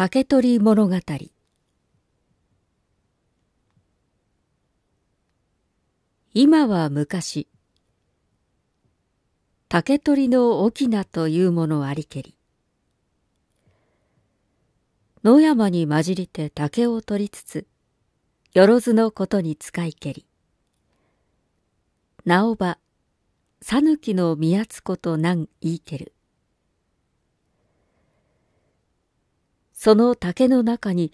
竹取物語今は昔竹取の翁というものありけり野山に混じりて竹を取りつつよろずのことに使いけりなおばさぬきの宮津ことなん言いけるその竹の中に、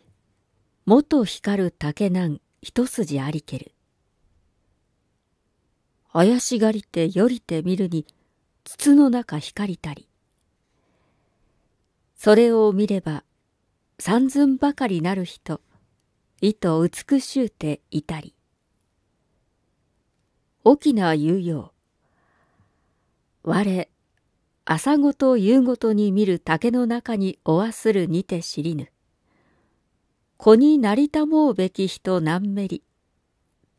元光る竹なん一筋ありける。怪しがりてよりて見るに、筒の中光りたり。それを見れば、三寸ばかりなる人、意図美しゅうていたり。沖縄言うよう。我、朝ごと夕ごとに見る竹の中におわするにて知りぬ。子になりたもうべき人何めり。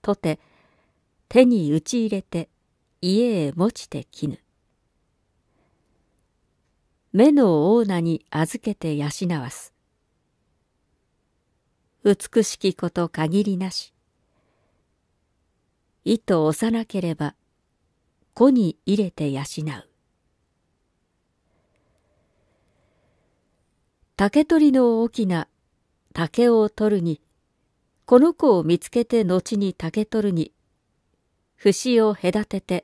とて、手に打ち入れて家へ持ちてきぬ。目のオーナに預けて養わす。美しきこと限りなし。意図幼ければ、子に入れて養う。竹取の大きな竹を取るに、この子を見つけて後に竹取るに、節を隔てて、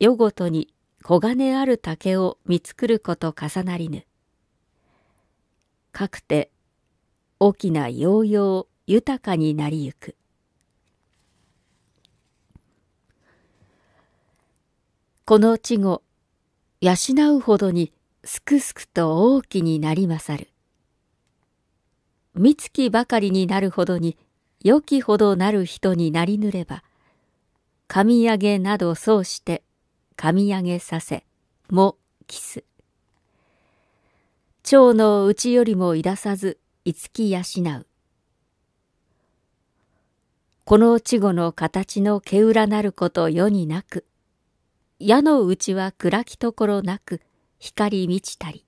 夜ごとに黄金ある竹を見つくること重なりぬ。かくて、大きな洋々豊かになりゆく。この稚語、養うほどにすくすくと大きになりまさる。三月ばかりになるほどに良きほどなる人になりぬれば、神上げなどそうして、神上げさせ、も、キス。蝶のうちよりもいださず、いつき養う。この稚語の形の毛裏なること世になく、矢のうちは暗きところなく、光満ちたり。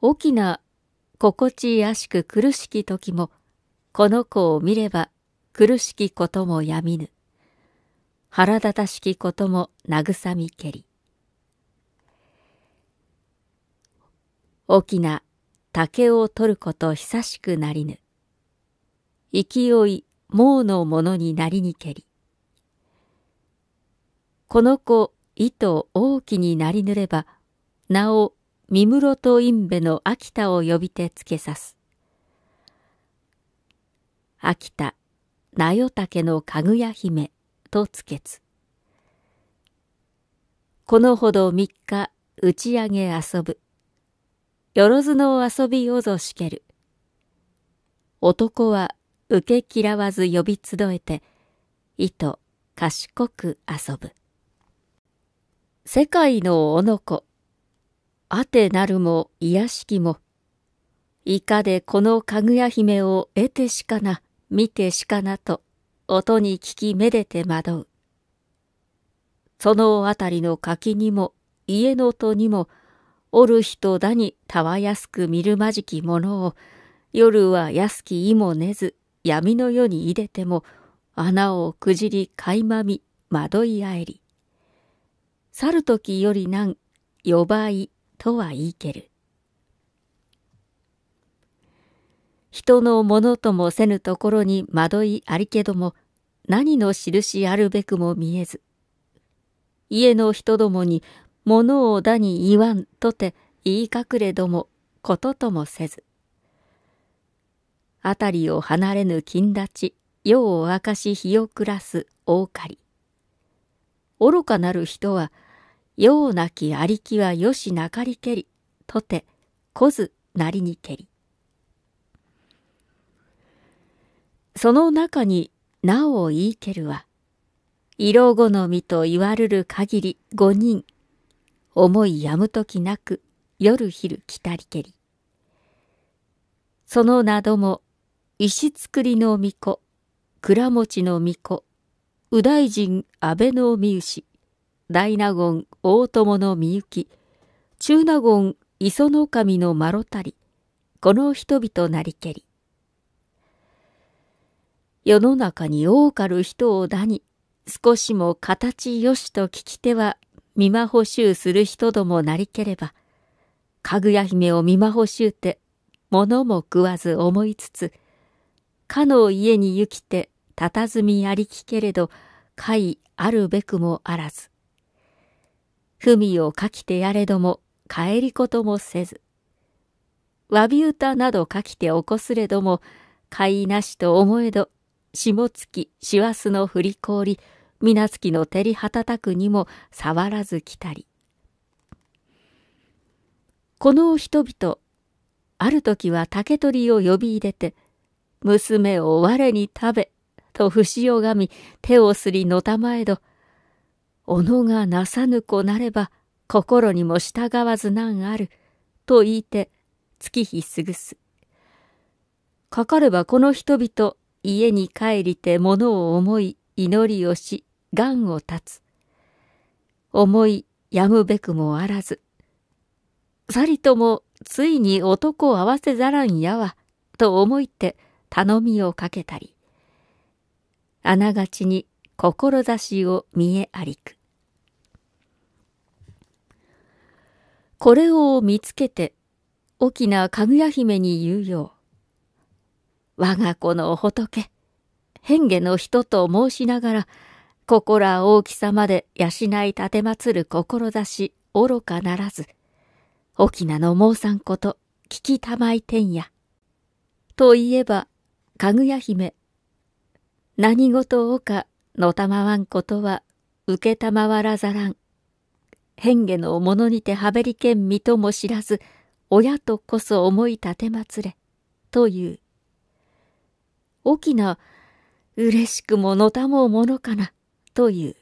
大きな心地やしく苦しき時も、この子を見れば苦しきこともやみぬ。腹立たしきことも慰みけり。大きな竹を取ること久しくなりぬ。勢い猛のものになりにけり。この子糸大きになりぬれば、なお三室と院部の秋田を呼びて付けさす。秋田、名代竹のかぐや姫と付けつ。このほど三日打ち上げ遊ぶ。よろずの遊びをぞしける。男は受け嫌わず呼び集えて、いと賢く遊ぶ。世界の男。あてなるも癒しきも、いかでこのかぐや姫を得てしかな、見てしかなと、音に聞きめでて惑う。そのあたりの柿にも、家の戸にも、おる人だにたわやすく見るまじきものを、夜はやすき意もねず、闇の世にいでても、穴をくじりかいまみ、惑いあえり。去る時よりなん、よばい、とは言いける。人のものともせぬところに惑いありけども、何の印あるべくも見えず。家の人どもに、物をだに言わんとて言い隠れども、ことともせず。辺りを離れぬ金立ち、世を明かし日を暮らす大狩り。愚かなる人は、ようなきありきはよしなかりけり、とて、こずなりにけり。その中になおいいけるは、色好みと言われる限り五人、思いやむときなく夜昼来たりけり。そのなども、石造りの巫女、倉持の巫女、右大臣安倍の御牛、大納言大友のみゆき、中納言磯の神のまろたり、この人々なりけり。世の中に多かる人をだに、少しも形よしと聞き手は見まほしゅうする人どもなりければ、かぐや姫を見まほしゅうて、物も食わず思いつつ、かの家に行きて、たたずみありきけれど、かいあるべくもあらず。文をかきてやれども帰りこともせず。詫び歌などかきて起こすれども、買いなしと思えど、下月、師走の振り氷、皆月の照りはたたくにも触らず来たり。この人々、ある時は竹取を呼び入れて、娘を我に食べ、と節をがみ、手をすりのたまえど、おのがなさぬ子なれば心にも従わずなんある」と言いて月日すぐす。かかればこの人々家に帰りて物を思い祈りをし願を断つ。思いやむべくもあらず。さりともついに男を合わせざらんやわ、と思いて頼みをかけたり。あながちに志を見えありく。これを見つけて、大きなかぐや姫に言うよう。我が子の仏、変化の人と申しながら、ここら大きさまで養い立てまつる志愚かならず、きなの申さんこと、聞きたまいてんや。といえば、かぐや姫、何事をか、のたまわんことは、受けたまわらざらん。変化のものにてはべりけん身とも知らず、親とこそ思い立てまつれ、という。大きな、嬉しくものたもうものかな、という。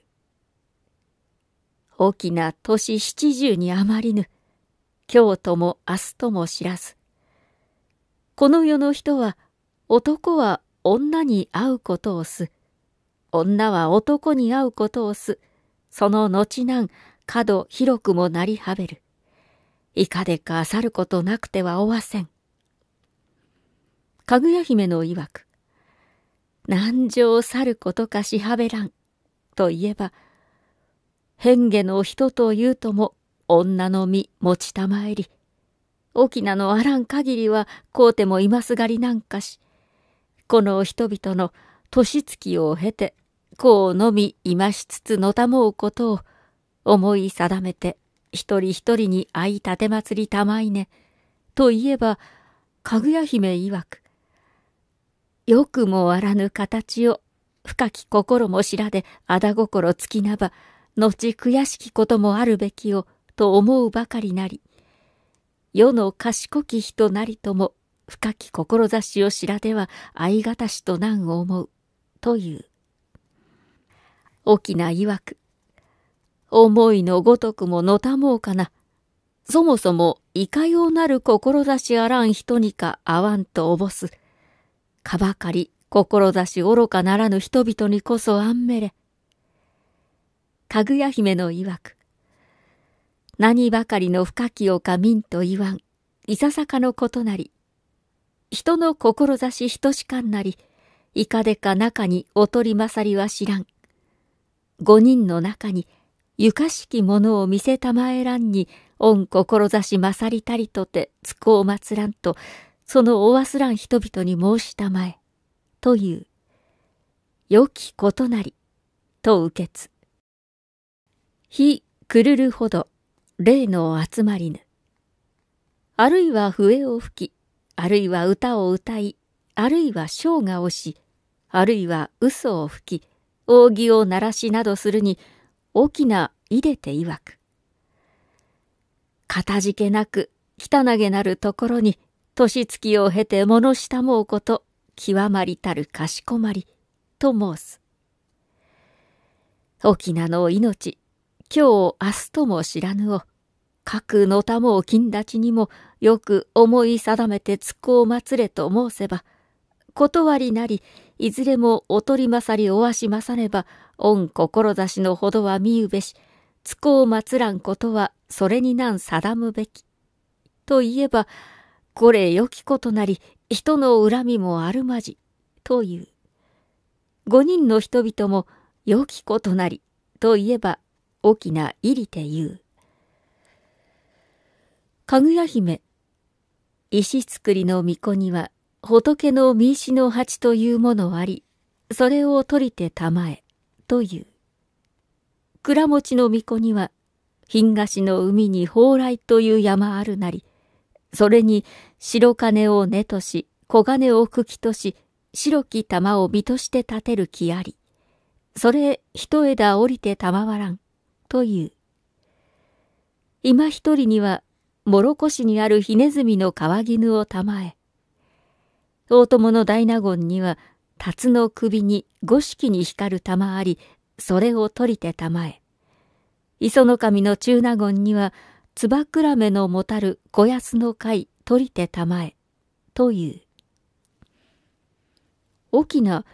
大きな年七十に余りぬ、今日とも明日とも知らず。この世の人は、男は女に会うことをす、女は男に会うことをす、その後なん、角広くもなりはべる。いかでか去ることなくてはおわせん。かぐや姫の曰く、南上去ることかしはべらん、といえば、変化の人というとも女の身持ちたまえり、翁のあらん限りはこうてもいますがりなんかし、この人々の年月を経て、こうのみ今しつつのたもうことを、思い定めて一人一人に会いたてまつりたまいね、といえば、かぐや姫曰く、よくもあらぬ形を、深き心も知らで、あだ心つきなば、後悔しきこともあるべきを、と思うばかりなり、世の賢き人なりとも、深き志を知らでは、相がたしと難を思う、という。沖縄曰く、思いのごとくものたもうかな。そもそもいかようなる志あらん人にかあわんとおぼす。かばかり志愚かならぬ人々にこそあんめれ。かぐや姫の曰く。何ばかりの深きをかみんと言わん。いささかのことなり。人の志等しかんなり。いかでか中におとりまさりは知らん。五人の中にゆかしきものを見せたまえらんに、御志勝りたりとて、つこうまつらんと、そのお忘らん人々に申したまえ、という、良きことなり、と受けつ。ひくるるほど、霊の集まりぬ。あるいは笛を吹き、あるいは歌を歌い、あるいは生がをし、あるいは嘘を吹き、扇を鳴らしなどするに、きな井出て曰く。かたじけなく、汚げなるところに、年月を経て物下もうこと、極まりたるかしこまり、と申す。沖縄の命、今日明日とも知らぬを、各のたもを金立ちにもよく思い定めてつこうまつれと申せば、断りなり、いずれもおとりまさりおわしまさねば、御志のほどは見うべし、つこまつらんことは、それになん定むべき。と言えば、これ良きことなり、人の恨みもあるまじ、という。五人の人々も、良きことなり、と言えば、大きな入りて言う。かぐや姫、石造りの巫女には、仏の民死の鉢というものあり、それを取りて玉え、という。倉持の巫女には、品菓子の海に蓬莱という山あるなり、それに白金を根とし、黄金を茎とし、白き玉を実として立てる木あり、それ一枝降りてたまわらん、という。今一人には、もろこしにあるひねずみの皮絹をたまえ、大友の大納言には、辰の首に五色に光る玉あり、それを取りて玉へ。磯の神の中納言には、つばくらめのもたる小安の貝取りて玉へ。という。沖縄、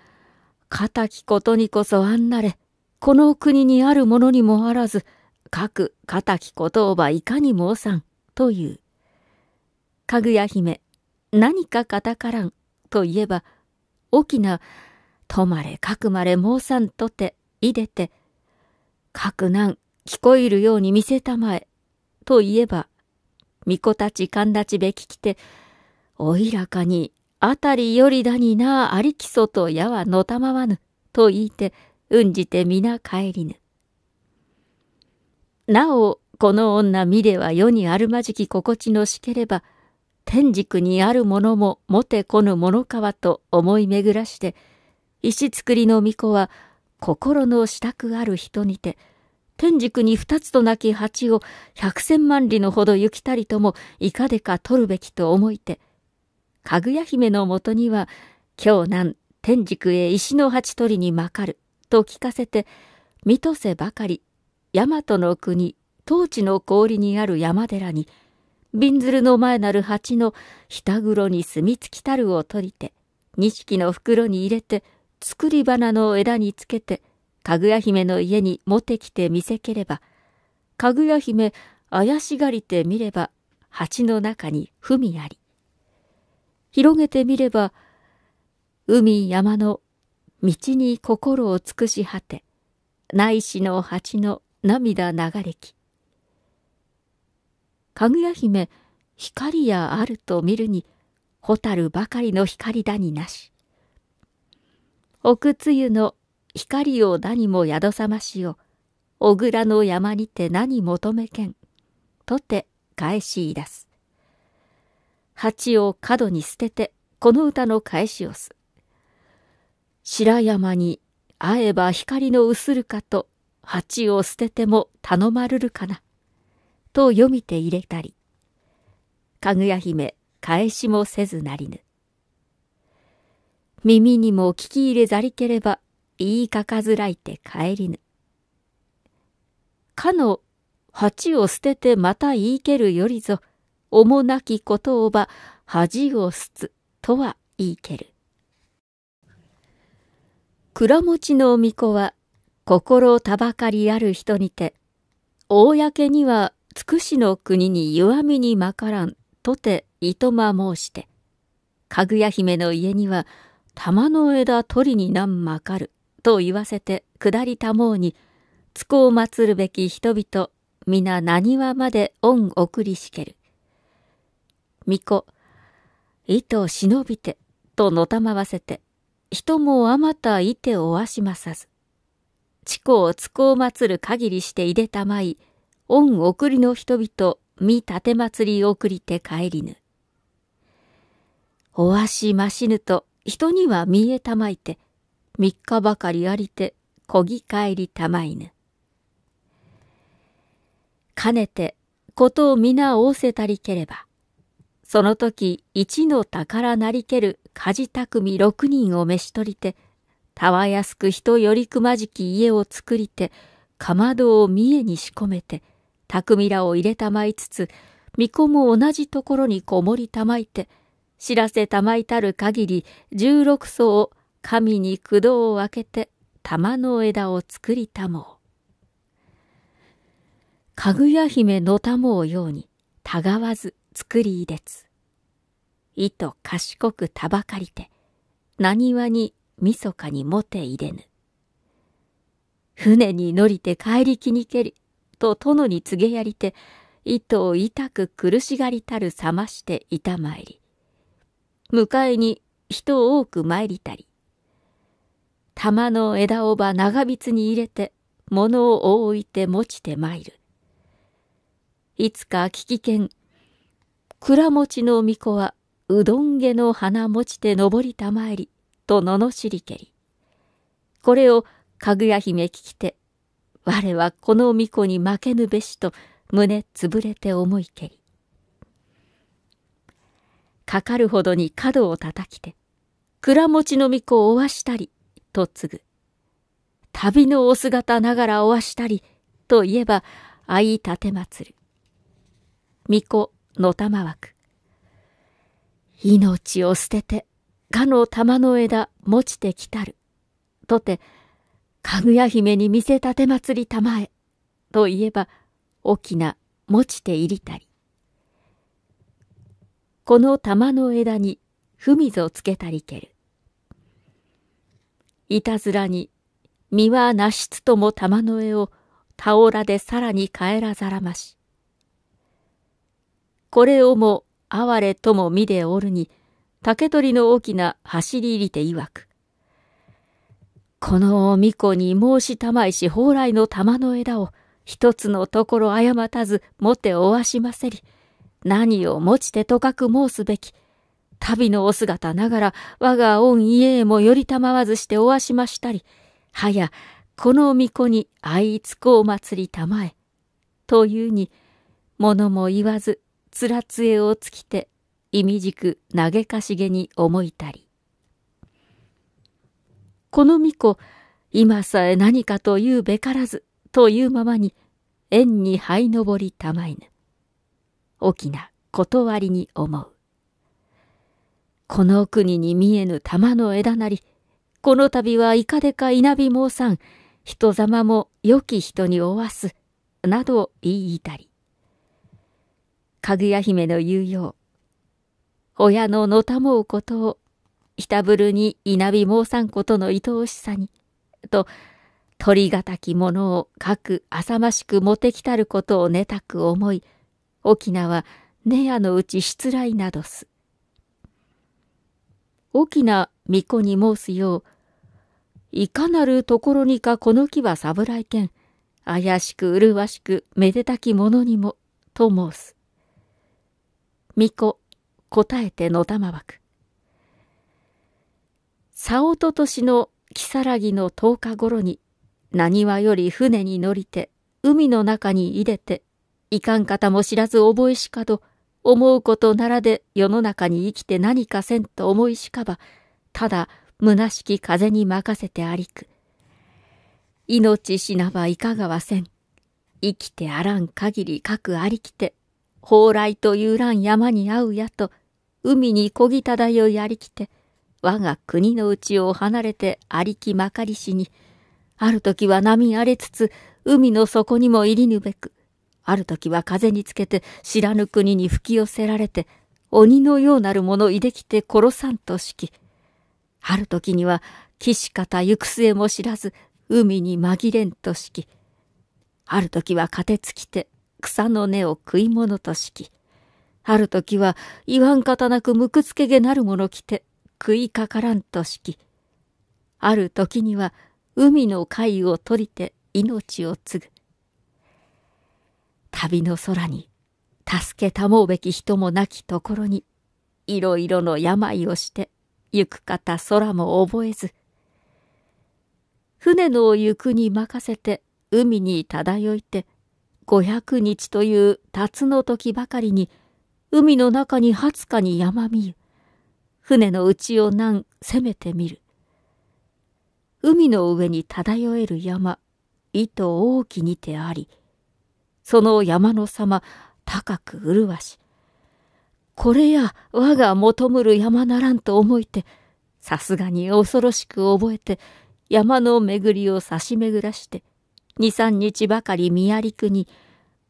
固きことにこそあんなれ、この国にあるものにもあらず、各固きことをばいかに申さん、という。かぐや姫、何かかたからん。といえば、大きな、とまれかくまれ申さんとて、いでて、かくなん、聞こえるように見せたまえ、といえば、巫女たち神立ちべききて、おいらかに、あたりよりだになありきそとやはのたまわぬ、と言いて、うんじて皆帰りぬ。なお、この女見では世にあるまじき心地のしければ、天竺にあるものももてこぬものかはと思い巡らして石造りの巫女は心の支度ある人にて天竺に二つとなき蜂を百千万里のほど行きたりともいかでか取るべきと思いてかぐや姫のもとには京南天竺へ石の鉢取りにまかると聞かせて見とせばかり大和の国当地の氷にある山寺にびんずるの前なる蜂のひたぐろに住みつきたるを取りて、錦の袋に入れて、作り花の枝につけて、かぐや姫の家に持てきて見せければ、かぐや姫怪しがりて見れば、蜂の中に文あり。広げてみれば、海山の道に心を尽くし果て、内しの蜂の涙流れき、かぐや姫、光やあると見るに、蛍ばかりの光だになし。奥露の光を何も宿さましを小倉の山にて何求めけん、とて返し出す。鉢を角に捨てて、この歌の返しをす。白山に会えば光の薄るかと、鉢を捨てても頼まるるかな。と読みて入れたり、かぐや姫返しもせずなりぬ。耳にも聞き入れざりければ、言いかかずらいて帰りぬ。かの鉢を捨ててまた言いけるよりぞ、おもなきことをば恥をすつとは言いける。倉持ちの巫女は心たばかりある人にて、公には尽くしの国に弱みにまからんとていとま申して、かぐや姫の家には玉の枝取りになんまかると言わせて下りたもうに、つこを祀るべき人々、皆にわまで恩送りしける。巫女、糸を忍びて、とのたまわせて、人もあまたいておわしまさず。地子をつこを祀る限りしていでたまい、御送りの人々、見立て祭り送りて帰りぬ。おわしましぬと人には見えたまいて、三日ばかりありて、こぎ帰りたまいぬ。かねて、ことを皆仰せたりければ、その時一の宝なりける梶匠六人を召し取りて、たわやすく人よりくまじき家を作りて、かまどを三重に仕込めて、匠らを入れたまいつつ、巫女も同じところにこもりたまいて、知らせたまいたる限り、十六層を神に駆動を開けて、玉の枝を作りたもう。かぐや姫のたもうように、たがわず作りいでつ。いと賢くたばかりて、なにわにみそかにもて入れぬ。船に乗りて帰りきにけり、と殿に告げやりて、糸を痛く苦しがりたる冷ましていたまいり。迎えに人多く参りたり。玉の枝をば長筆に入れて、物を置いて持ちて参る。いつか聞き剣蔵持ちの巫女は、うどんげの花持ちて登りたまえり、と罵りけり。これを、かぐや姫聞きて、我はこの巫女に負けぬべしと胸つぶれて思いけり。かかるほどに角を叩きて、蔵持ちの巫女をおわしたり、と告ぐ。旅のお姿ながらおわしたり、といえば、相立て祭る。巫女の玉枠。命を捨てて、かの玉の枝持ちてきたる。とて、かぐや姫に見せたてまつりたまえ、といえば、大きな持ちていりたり。この玉の枝に、ふみぞつけたりける。いたずらに、身はなしつとも玉のえを、たおらでさらに帰らざらまし。これをも、哀れとも見でおるに、竹取の大きな走り入りていわく。この御子に申したまいし蓬莱の玉の枝を一つのところ誤たずもておわしませり、何を持ちてとかく申すべき、旅のお姿ながら我が恩家へもよりたまわずしておわしましたり、はや、この御子にあいつこう祭りたまえ。というに、物も言わず、つらつえをつきて、意味じく嘆かしげに思いたり。この巫女、今さえ何かと言うべからず、というままに、縁に這い上りたまいぬ。大きな断りに思う。この国に見えぬ玉の枝なり、この度はいかでか稲火申さん、人様も良き人に追わす、など言いたり。かぐや姫の言うよう、親ののたもうことをいたぶるに稲荷毛さんことの愛おしさに、と、取りがたきものをかく浅ましく持てきたることを寝たく思い、沖縄、寝屋のうち失礼などす。沖縄、巫女に申すよう、いかなるところにかこの木は侍剣、怪しく麗しくめでたきものにも、と申す。巫女、答えてのたまわく。早乙年の如月の十日頃に、何はより船に乗りて、海の中に入れて、いかん方も知らず覚えしかど、思うことならで世の中に生きて何かせんと思いしかば、ただ虚しき風に任せてありく。命しなばいかがはせん。生きてあらん限りかくありきて、蓬来というらん山に合うやと、海にこぎ漂いありきて、我が国のうちを離れてありきまかりしに、ある時は波荒れつつ、海の底にも入りぬべく、ある時は風につけて知らぬ国に吹き寄せられて、鬼のようなるものいできて殺さんとしき。ある時には、岸方行く末も知らず、海に紛れんとしき。ある時は糧尽きて、草の根を食い物としき。ある時は、言わん方なくむくつけげなるものきて、食いかからんとしきある時には海の貝を取りて命を継ぐ旅の空に助けたもうべき人もなきところにいろいろの病をして行く方空も覚えず船の行くに任せて海に漂いて五百日という辰の時ばかりに海の中に二十日に山見ゆ船の内を難攻めてみる。海の上に漂える山、糸大きにてあり、その山の様、高く麗し。これや我が求むる山ならんと思いて、さすがに恐ろしく覚えて、山の巡りを差し巡らして、二三日ばかり宮陸に、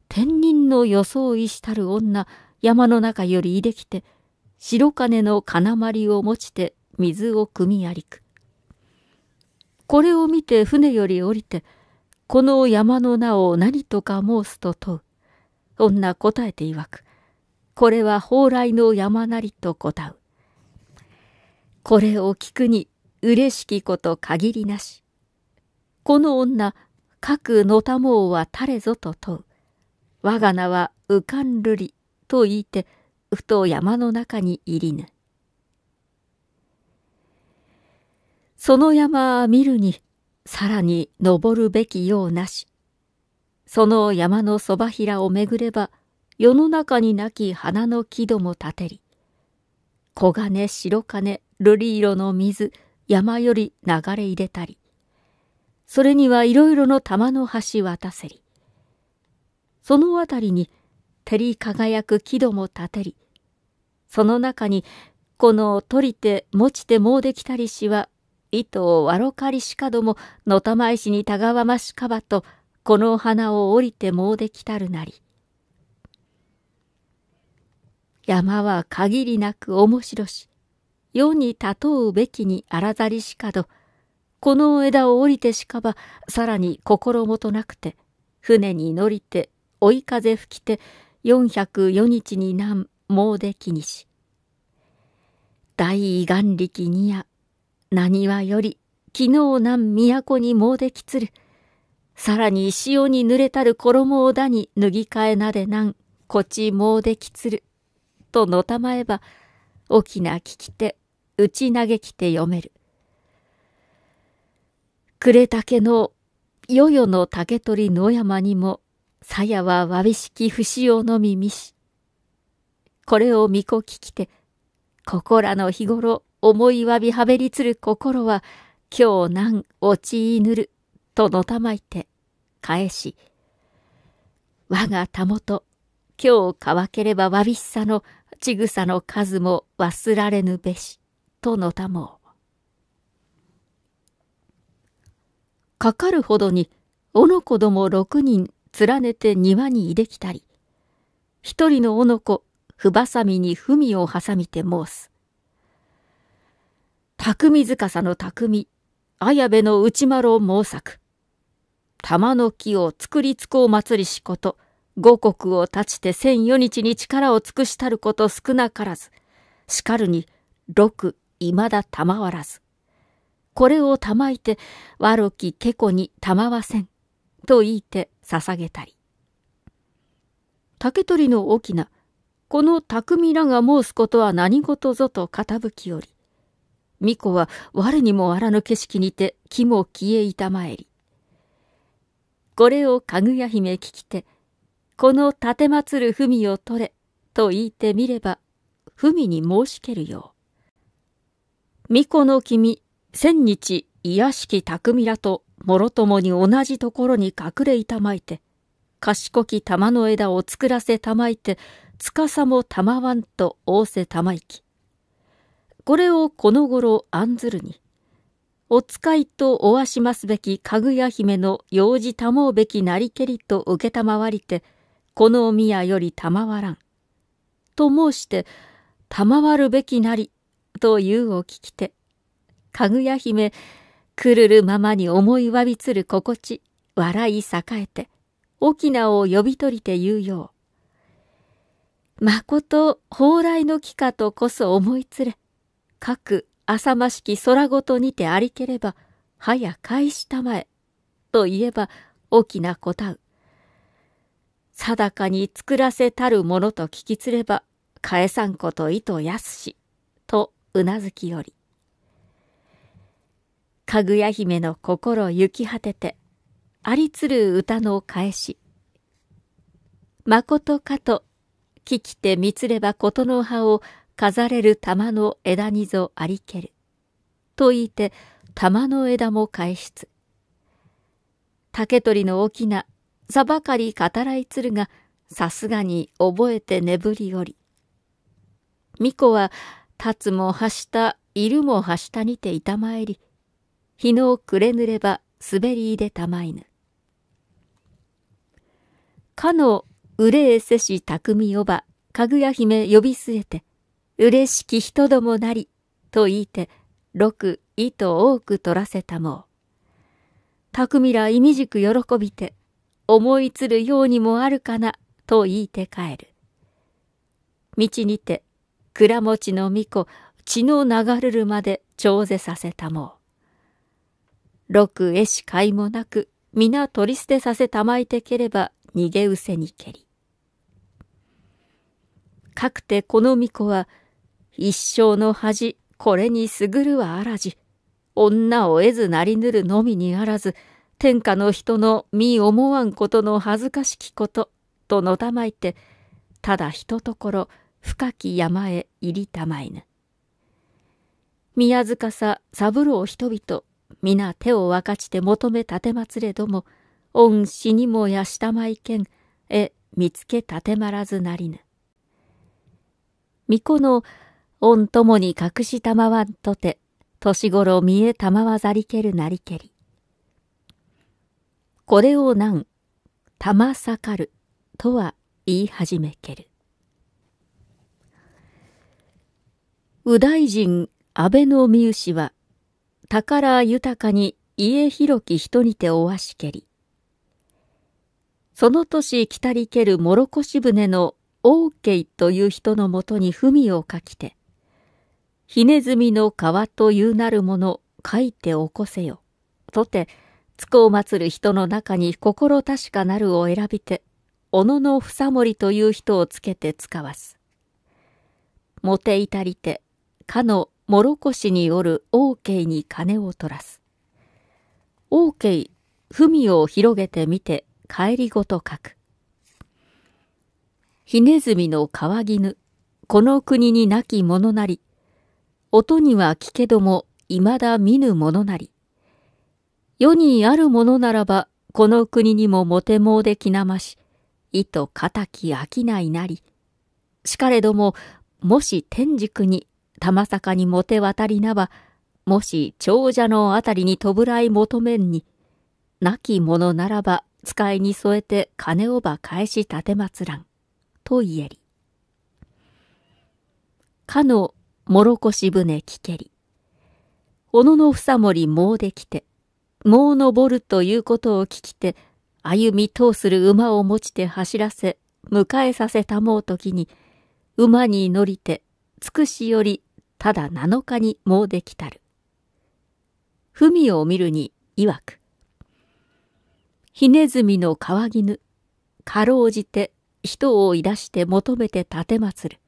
天人の装いしたる女、山の中よりいできて、白金の金まりを持ちて水を汲みりく。これを見て船より降りて、この山の名を何とか申すと問う。女答えて曰く。これは蓬莱の山なりと答う。これを聞くに、嬉しきこと限りなし。この女、各のたもうはれぞと問う。我が名は浮かんるりと言いて、ふと山の中に入りぬ。その山見るに、さらに登るべきようなし。その山のそばひらをめぐれば、世の中になき花の木ども立てり。黄金、白金、瑠璃色の水、山より流れ入れたり。それにはいろいろの玉の橋渡せり。そのあたりに、照り輝く木戸も立てり、その中に、この取りて持ちてもうできたりしは、糸をわろかりしかども、のたまいしにたがわましかばと、この花を降りてもうできたるなり。山は限りなく面白し、世にたとうべきにあらざりしかど、この枝を降りてしかば、さらに心もとなくて、船に乗りて、追い風吹きて、404日に南詣で気にし。大眼力にや、何はより、昨日南都に詣できつる。さらに潮に濡れたる衣をだに脱ぎ替えなでなん、こち詣できつる。とのたまえば、大きな聞き手、打ち嘆きて読める。呉竹の、よよの竹取野山にも、鞘はわびしき節をのみ見し。これを御こ聞きて、ここらの日頃思いわびはべりつる心は、今日難いぬる、とのたまいて、返し。我がたもと、今日乾ければわびしさのちぐさの数も忘られぬべし、とのたもかかるほどに、おの子ども六人連ねて庭にいできたり、一人のおのこ、ふばさみに文を挟みて申す。匠さの匠、綾部の内丸を猛作。玉の木を作りつこう祭りしこと、五国を立ちて千四日に力を尽くしたること少なからず、しかるに、六、いまだたまわらず。これをたまいて、悪きけこにたまわせん。と言いて捧げたり。竹取の翁な、この匠らが申すことは何事ぞと傾きより、巫女は我にもあらぬ景色にて木も消えいたまえり。これをかぐや姫聞きて、この立まつる文を取れ、と言いてみれば、文に申しけるよう。巫女の君、千日癒しき匠らともろともに同じところに隠れいたまいて、賢き玉の枝を作らせたまいて、つかさもたまわんと仰せたまいき。これをこの頃案ずるに、お使いとおわしますべきかぐや姫の用事たもうべきなりけりと受けたまわりて、この宮よりたまわらん。と申して、たまわるべきなり、と言うを聞きて、かぐや姫、くるるままに思いわびつる心地、笑い栄えて、翁を呼び取りて言うよう。まこと蓬莱の木かとこそ思いつれ、各浅ましき空ごとにてありければ、早返したまえ、と言えば、翁縄こたう。定かに作らせたるものと聞きつれば、返さんこと意図やすし、とうなずきより。かぐや姫の心行き果てて、ありつる歌の返し。まことかと、聞きてみつればことの葉を飾れる玉の枝にぞありける。と言いて、玉の枝も返つ竹取の大きな、さばかり語らいつるが、さすがに覚えて眠りおり。巫女は、立つもはした、いるもはしたにていたまえり、日の暮れぬれば滑り出たまいぬ。かの憂えせし匠おば、かぐや姫呼び据えて、嬉しき人どもなり、と言いて、六糸多く取らせたもう。匠らいみじく喜びて、思いつるようにもあるかな、と言いて帰る。道にて、倉持の巫女、血の流るるまで長ぜさせたもう。六くしかいもなく、皆取り捨てさせたまいてければ、逃げうせにけり。かくてこの巫女は、一生の恥、これにすぐるはあらじ。女を得ずなりぬるのみにあらず、天下の人の身思わんことの恥ずかしきこと、とのたまいて、ただひとところ、深き山へ入りたまいぬ。宮塚さ三郎人々皆手を分かちて求め奉てまつれども、恩死にもやしたまいけん、え、見つけ奉てまらずなりぬ。巫女の恩ともに隠したまわんとて、年頃見えたまわざりけるなりけり。これをなん、たまさかるとは言い始めける。右大臣安倍の三氏は、宝豊かに家広き人にておわしけり。その年来たりける諸腰船の王慶という人のもとに文を書きて、ひねずみの川というなるもの書いて起こせよ。とて、つこを祀る人の中に心確かなるを選びて、小野の房森という人をつけて使わす。もていたりて、かの諸越による王家に金を取らす。王慶、文を広げてみて、帰りごと書く。ひねずみの川絹、この国になき者なり、音には聞けども、いまだ見ぬ者なり。世にあるものならば、この国にもモテもうできなまし、い。と敵商いなり。しかれども、もし天竺に玉坂にもて渡りなば、もし長者のあたりに弔い求めんに、亡き者ならば使いに添えて金をば返し立てまつらん、と言えり。かの諸腰船きけり。小野のりもうできて、もう登るということを聞きて、歩み通する馬を持ちて走らせ、迎えさせたもうときに、馬に乗りて、つくしよりただ7日にもうできたる。文を見るに曰く。ひねずみの川絹、かろうじて人をいだして求めて立てまつる。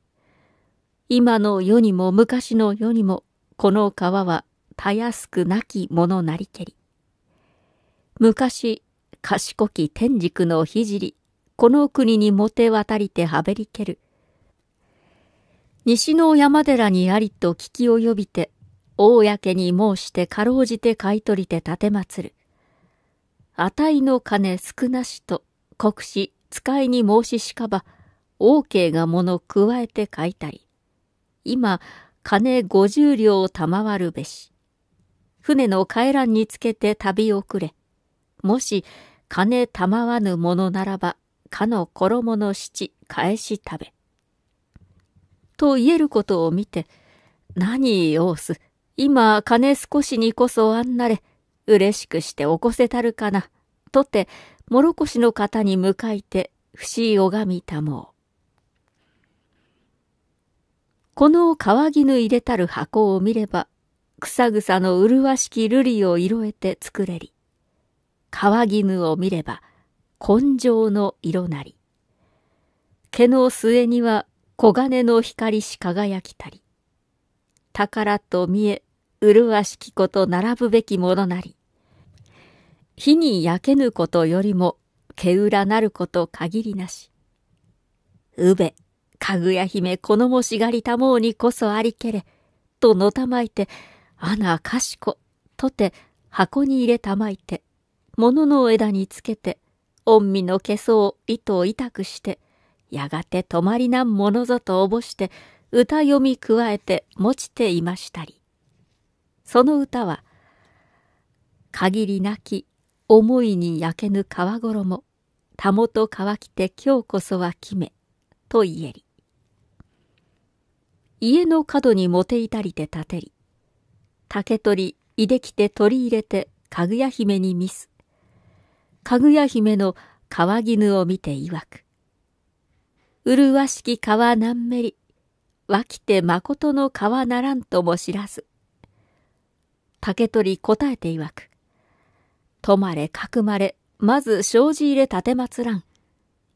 今の世にも昔の世にも、この川はたやすくなきものなりけり。昔、賢き天竺の聖、この国にもて渡りてはべりける。西の山寺にありと聞き及びて、公に申してかろうじて買い取りて立てまる。値の金少なしと国士使いに申ししかば、王家が物加えて買いたり。今、金五十両賜るべし。船の帰らんにつけて旅をくれ。もし、金賜わぬものならば、かの衣の七返し食べ。と言えることを見て、何をす、今金少しにこそあんなれ、嬉しくして起こせたるかな、とて、もろこしの方に向かいて、不思拝みたもう。この川絹入れたる箱を見れば、草草の麗しき瑠璃を色えて作れり。川絹を見れば、根性の色なり。毛の末には黄金の光し輝きたり、宝と見え、麗しきこと並ぶべきものなり、火に焼けぬことよりも、毛裏なること限りなし。うべ、かぐや姫このもしがりたもうにこそありけれ、とのたまいて、あなかしこ、とて箱に入れたまいて、ものの枝につけて、御身の毛そう糸を痛くして、やがて止まりなんものぞとおぼして歌読み加えて持ちていましたりその歌は限りなき思いに焼けぬ川衣たもと乾きて今日こそは決めと言えり家の角にもていたりて立てり竹取りいできて取り入れてかぐや姫に見すかぐや姫の川絹を見ていわく麗しき川なんめり、わきて誠の川ならんとも知らず。竹取答えていわく。とまれかくまれ、まず生じ入れ立てまつらん。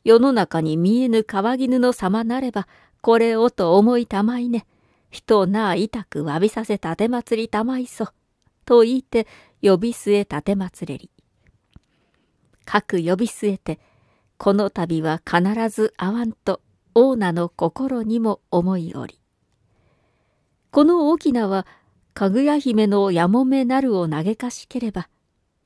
世の中に見えぬ川絹の様なれば、これをと思いたまいね。人なあ痛く詫びさせ立てまつりたまいそ。と言いて、呼び据え立てまつれり。かく呼び据えて、この度は必ず会わんと大名の心にも思いおり。この大きなは、かぐや姫のやもめなるを嘆かしければ、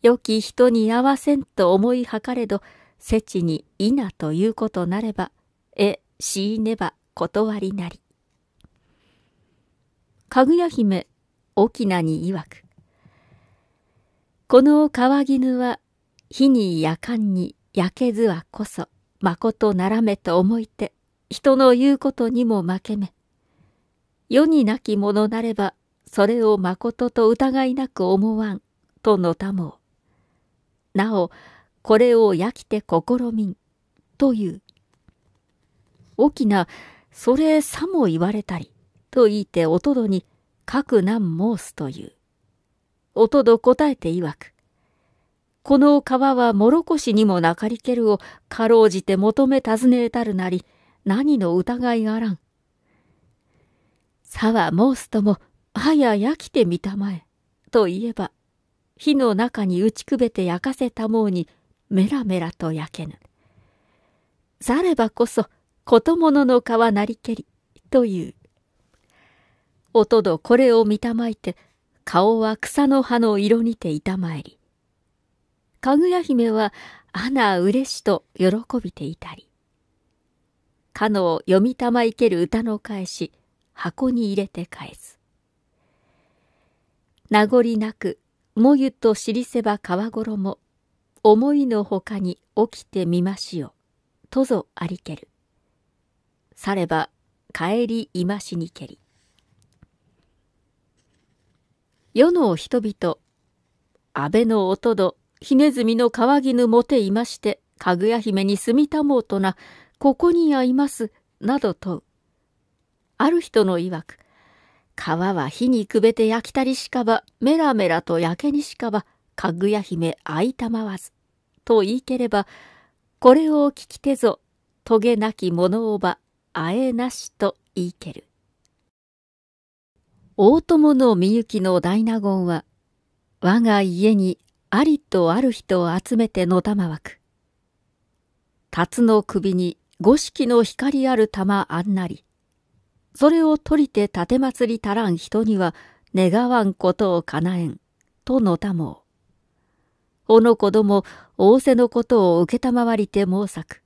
良き人に会わせんと思いはかれど、せちにいなということなれば、え、しいねば断りなり。かぐや姫、翁縄に曰く。この川絹は、火に夜間に焼けずはこそ、まことならめと思いて、人の言うことにも負けめ。世になき者なれば、それをまことと疑いなく思わん、とのたもう。なお、これを焼きて試みん、という。大きな、それさも言われたり、と言いておとどに、かくなん申すという。おとど答えて曰く、この川はもろこしにもなかりけるをかろうじて求め尋ねたるなり、何の疑いあらん。さは申すとも、はややきてみたまえ、といえば、火の中に打ちくべて焼かせたもうに、メラメラと焼けぬ。さればこそ、ことものの皮なりけり、という。おとどこれを見たまいて、顔は草の葉の色にていたまえり。かぐや姫は、アナ嬉しと喜びていたり、かのを読みたまいける歌の返し、箱に入れて返す。名残なく、もゆと知りせば川も思いのほかに起きてみましよ、とぞありける。されば、帰りいましにけり。世の人々、安倍のおとど、ひねずみの川絹もていまして、かぐや姫に住みたもうとな、ここにあいます、などと。ある人の曰く、皮は火にくべて焼きたりしかば、メラメラと焼けにしかば、かぐや姫あいたまわず。と言いければ、これを聞きてぞ、とげなき物をば、あえなしと言いける。大友のみゆきの大納言は、我が家にありとある人を集めての玉枠。辰の首に五色の光ある玉あんなり。それを取りて立て祭り足らん人には願わんことを叶えん、とのたもう。おの子ども、仰せのことを受りて猛作。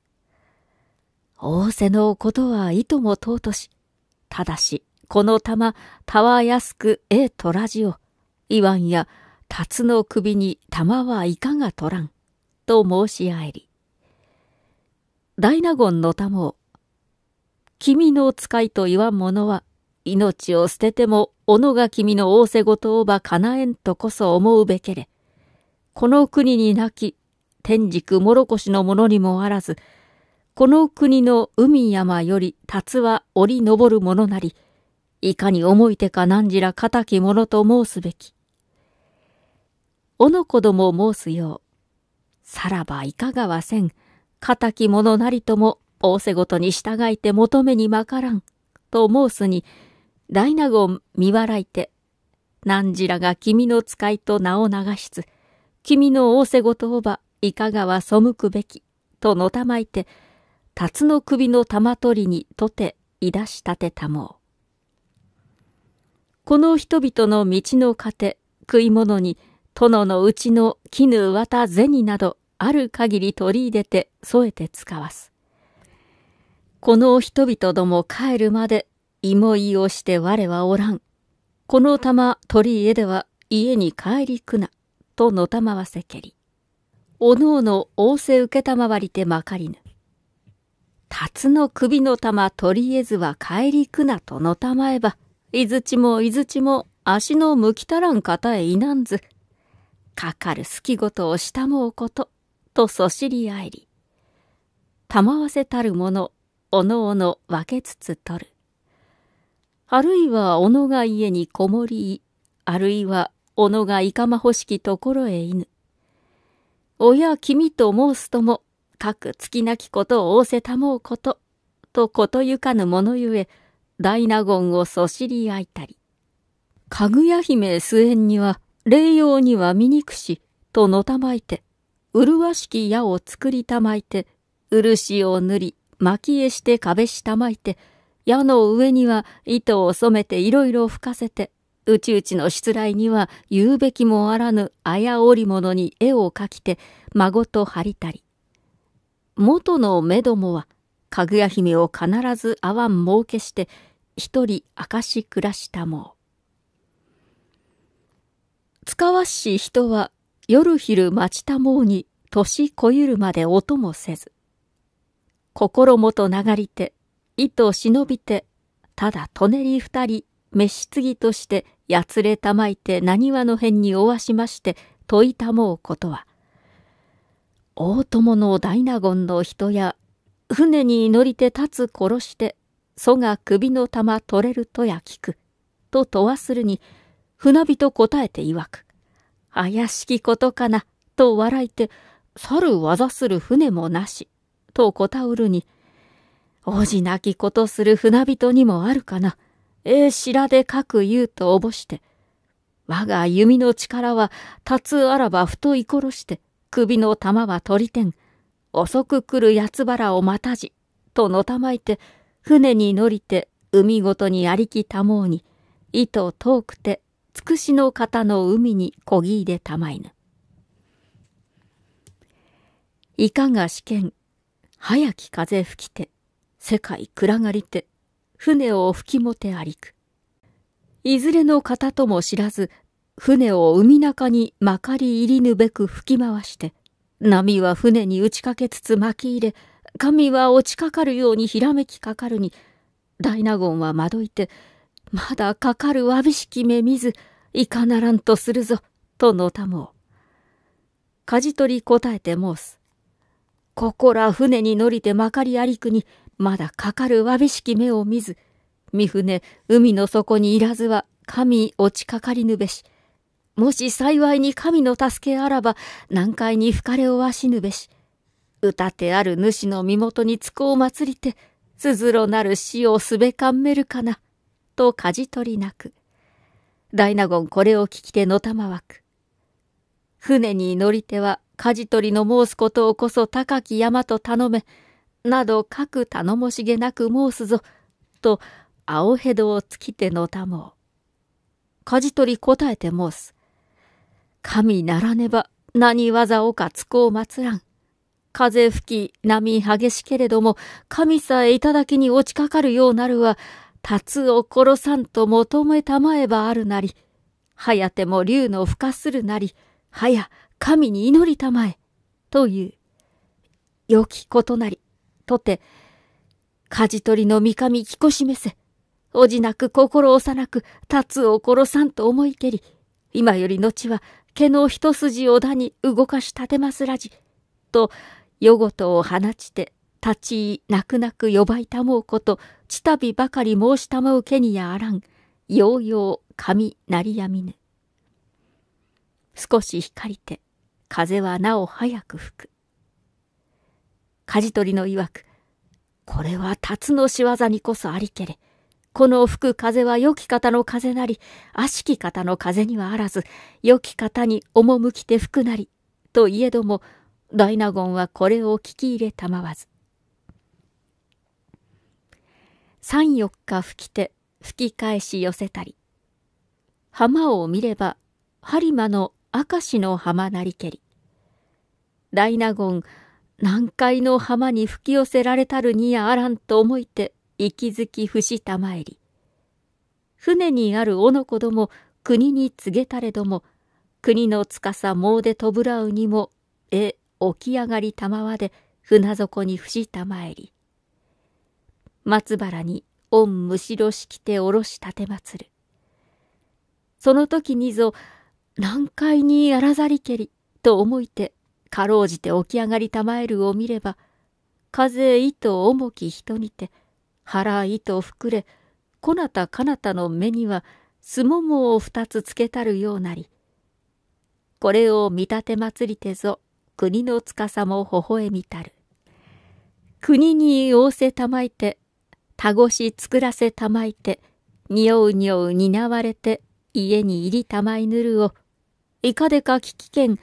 仰せのことはいとも尊し。ただし、この玉、たわやすくえとらじを。いわんや、辰の首に玉はいかが取らん、と申しあえり。大納言の玉を、君の使いと言わん者は、命を捨てても、己が君の仰せごとをばかなえんとこそ思うべけれ。この国になき、天竺諸越の者にもあらず、この国の海山より辰は折り登る者なり、いかに重い手か何時ら敵者と申すべき。おの子ども申すよう。さらばいかがはせん。敵者なりとも、仰せごとに従いて求めにまからん。と申すに、大納言見笑いて、何じらが君の使いと名を流しつ、君の仰せごとおば、いかがは背くべき、とのたまいて、辰の首の玉取りにとて、いだしたてたもう。この人々の道の糧、食い物に、殿のうちの絹綿銭などある限り取り入れて添えて使わす。この人々ども帰るまで芋いをして我はおらん。この玉取り入れでは家に帰りくな。とのたまわせけり。おのおの仰せ受けたまわりてまかりぬ。辰の首の玉取り入れずは帰りくなとのたまえば、いずちもいずちも足の向きたらん方へいなんず、かかる好きごとをしたもうこと、とそしりあいり、賜わせたるもの、おのおの分けつつ取る。あるいはおのが家にこもり、あるいはおのがいかまほしきところへいぬ。親君と申すとも、かく月なきことを仰せたもうこと、とことゆかぬものゆえ、大納言をそしりあいたり。かぐや姫末んには、霊用には醜し、とのたまいて、麗しき矢を作りたまいて、漆を塗り、蒔絵して壁したまいて、矢の上には糸を染めていろいろ吹かせて、うちうちの失来には言うべきもあらぬあや織物に絵を描きて、孫と張りたり。元の目どもは、かぐや姫を必ずあわん儲けして、一人明かし暮らしたもう。使わし人は夜昼待ちたもうに年こゆるまで音もせず。心もと流りて、糸忍びて、ただとねり二人、し継ぎとしてやつれたまいてなにの辺におわしまして問いたもうことは。大友の大納言の人や、船に乗りて立つ殺して、祖が首の玉取れるとや聞く、と問わするに、船人答えて曰く、怪しきことかな、と笑いて、去る技する船もなし、と答うるに、おじなきことする船人にもあるかな、ええしらでかく言うとおぼして、我が弓の力は、立つあらば太い殺して、首の玉は取りてん、遅く来る八つ原を待たじ、とのたまいて、船に乗りて、海ごとにありきたもうに、糸遠くてつくしの方の海にこぎいでたまいぬ。いかが試験、早き風吹きて、世界暗がりて、船を吹きもてありく。いずれの方とも知らず、船を海中にまかり入りぬべく吹き回して、波は船に打ちかけつつ巻き入れ、神は落ちかかるようにひらめきかかるに、大納言はまどいて、まだかかるわびしき目見ず、いかならんとするぞ、とのたもう。舵取り答えて申す。ここら船に乗りてまかりありくに、まだかかるわびしき目を見ず、三船、海の底にいらずは、神落ちかかりぬべし。もし幸いに神の助けあらば、難解に吹かれをわしぬべし。歌てある主の身元につこうまつりて、つづろなる死をすべかんめるかな。と舵取りなく。大納言これを聞きてのたまわく。船に乗り手は舵取りの申すことをこそ高き山と頼め、など各頼もしげなく申すぞ、と青ヘドを尽きてのたもう。舵取り答えて申す。神ならねば何技をかつこうまつらん。風吹き波激しけれども神さえ頂きに落ちかかるようなるは辰を殺さんと求めたまえばあるなり、早ても竜の孵化するなり、早神に祈りたまえ、という。良きことなり、とて、舵取りの三上聞こしめせ、おじなく心幼く、辰を殺さんと思いけり、今より後は、毛の一筋をだに動かし立てますらじ、と、夜ごとを放ちて立ち泣く泣く呼ばいたもうこと、ちたびばかり申したまうけにやあらん、ようよう神鳴りやみぬ。少し光りて、風はなお早く吹く。舵取りの曰く、これは辰の仕業にこそありけれ。この吹く風は良き方の風なり、悪しき方の風にはあらず、良き方に赴きて吹くなり、といえども、大納言はこれを聞き入れたまわず。三四日吹きて吹き返し寄せたり。浜を見れば、播磨の明石の浜なりけり。大納言、南海の浜に吹き寄せられたるにやあらんと思いて、息づき伏したまえり。船にあるおの子ども、国に告げたれども、国の司もうで弔ぶらうにも、え、起き上がりたまわで、船底に伏したまえり。松原に御むしろしきておろしたてまつる。その時にぞ、難解にあらざりけり、と思いて、かろうじて起き上がりたまえるを見れば、風糸重き人にて、腹意と膨れ、こなたかなたの目には、すももを二つつけたるようなり。これを見立てまつりてぞ、国の司も微笑みたる。国に仰せたまいて、たごし作らせたまいて、におうにおう担われて、家に入りたまいぬるを、いかでか聞きけん、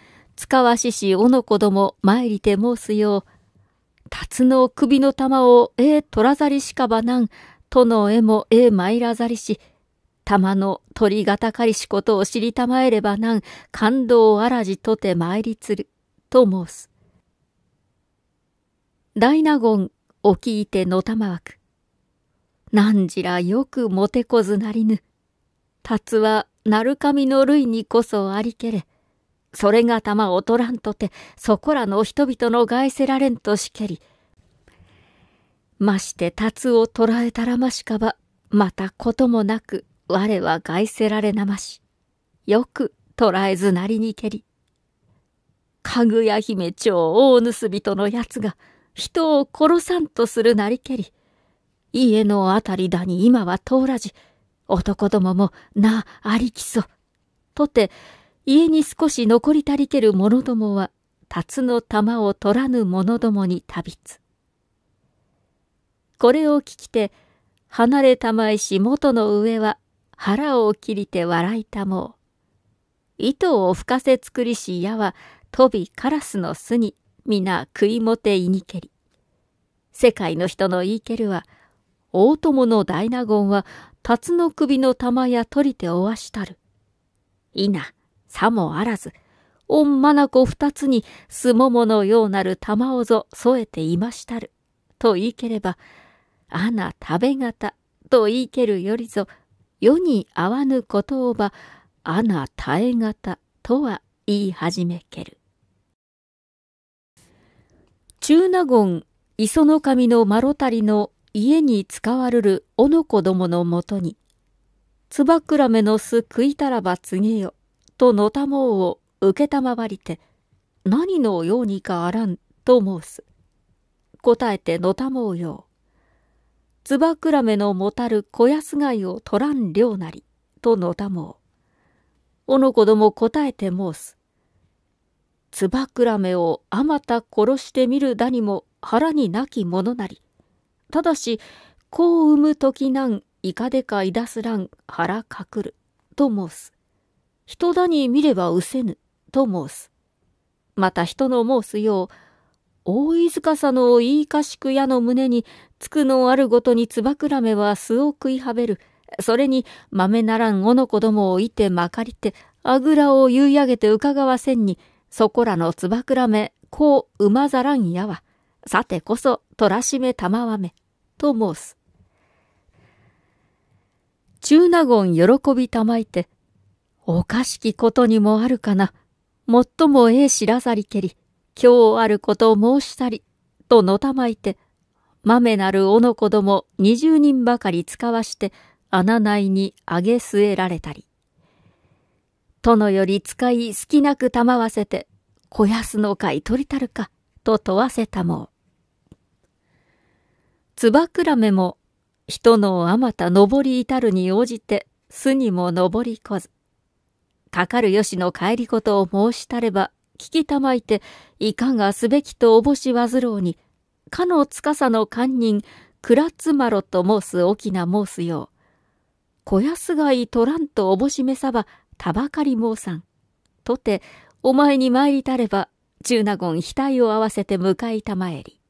かわししおの子ども参りて申すよう、たつの首の玉をええ取らざりしかばなん、とのえもええ参らざりし、玉の鳥がたかりしことを知りたまえればなん、感動あらじとて参りつる、と申す。大納言、お聞いてのたまわく。何じらよくもてこずなりぬ。達はなるの類にこそありけれ。それが玉を取らんとて、そこらの人々の害せられんとしけり。まして達を捕らえたらましかば、またこともなく、我は害せられなまし。よく捕らえずなりにけり。かぐや姫町大盗人のやつが、人を殺さんとするなりけり。家のあたりだに今は通らじ、男どももなありきそ。とて、家に少し残り足りける者どもは、つの玉を取らぬ者どもに旅つ。これを聞きて、離れたまいし元の上は腹を切りて笑いたもう。糸を吹かせ作りし矢は飛びカラスの巣に皆食いもていにけり。世界の人の言いけるは大友の大納言は、辰の首の玉や取り手をわしたる。いな、さもあらず、御子二つにすもものようなる玉をぞ添えていましたる。と言いければ、あな食べ方と言いけるよりぞ、世に合わぬことをば、あな耐え方とは言い始めける。中納言、磯の神のマたりの家に使わるるおの子どものもとに、つばくらめの巣食いたらば告げよ、とのたもうを受けたまわりて、何のようにかあらん、と申す。答えてのたもうよう。つばくらめのもたる小安貝を取らんりょうなり、とのたもう。おの子ども答えて申す。つばくらめをあまた殺してみるだにも腹になきものなり。ただし、子を産む時なん、いかでかいだすらん、腹かくる、と申す。人だに見ればうせぬ、と申す。また人の申すよう、大井塚さのいいかしく矢の胸に、つくのあるごとにつばくらめは巣を食いはべる。それに、豆ならんおの子供をいてまかりて、あぐらを言い上げてうかがわせんに、そこらのつばくらめ、こう、馬ざらんやはさてこそ、とらしめたまわめ。と申す。中納言喜びたまいて、おかしきことにもあるかな、もっともええ知らざりけり、今日あることを申したり、とのたまいて、まめなるおの子ども二十人ばかり使わして、穴内にあげ据えられたり。殿より使い好きなく賜わせて、肥やすのかい取りたるか、と問わせたもう。つばくらめも人のあまた登り至るに応じて巣にも登りこず。かかるよしの帰りことを申したれば、聞きたまいて、いかがすべきとおぼしわずろうに、かのつかさのく人、つまろと申すきな申すよう。小安いとらんとおぼしめさば、たばかり申さん。とて、お前に参りたれば、中納言額を合わせて迎えたまえり。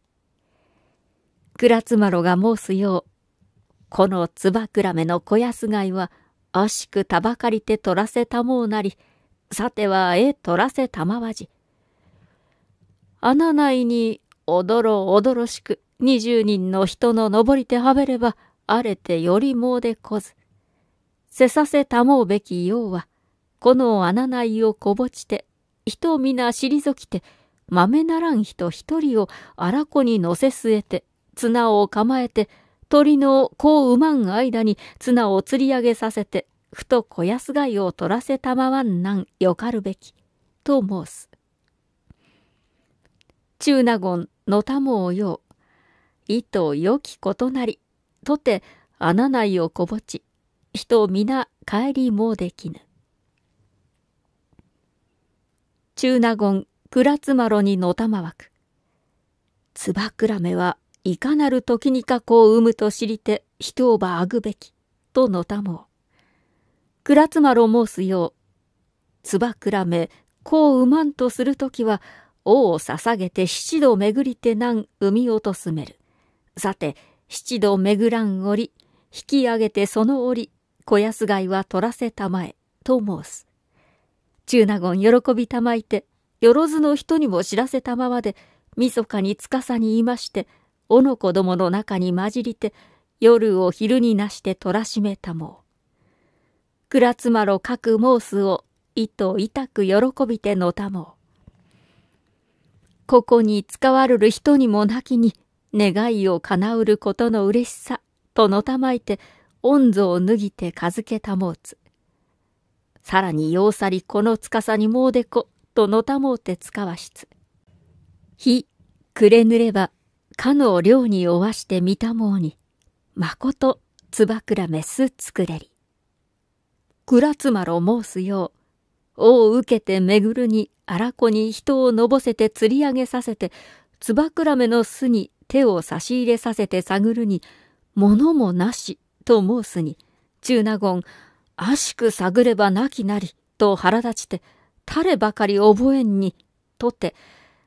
倉マロが申すよう、このつばくらめの小安貝は、悪しくたばかりて取らせたもうなり、さてはえ取らせたまわじ。穴内におどろおどろしく二十人の人の登りてはべれば、荒れてよりもうでこず。せさせたもうべきようは、この穴内をこぼちて、人皆退きて、まめならん人一人を荒子に乗せ据えて、綱を構えて、鳥の子を馬ん間に綱を釣り上げさせて、ふと小安貝を取らせたまわんなんよかるべき、と申す。中納言のたもをよう、意図良きことなり、とて穴内をこぼち、人皆帰りもできぬ。中納言ツマロにのたまわく。つばくらめはいかなる時にか子を生むと知りて人をばあぐべき、とのたもう。くらつまろ申すよう、つばくらめ、こううまんとする時は、王をささげて七度巡りてなんみをとすめる。さて、七度巡らん折、引き上げてその折、小安いは取らせたまえ、と申す。中納言喜びたまいて、よろずの人にも知らせたままで、みそかにつかさに言いまして、おの子供の中に混じりて、夜を昼になしてとらしめたも。うら妻ろ各モースを、いと痛く喜びてのたも。ここに使わるる人にもなきに、願いを叶うることの嬉しさ、とのたまいて、御像を脱ぎてかずけたもうつ。さらに要さりこのつかさにもうでこ、とのたもうて使わしつ。日、暮れぬれば、かの量におわして見たもうに、まことつばくらめす作れり。くらつまろ申すよう、王を受けてめぐるに荒子に人をのぼせて釣り上げさせて、つばくらめの巣に手を差し入れさせて探るに、物もなしと申すに、中納言、悪しく探ればなきなりと腹立ちて、たればかり覚えんに、とて、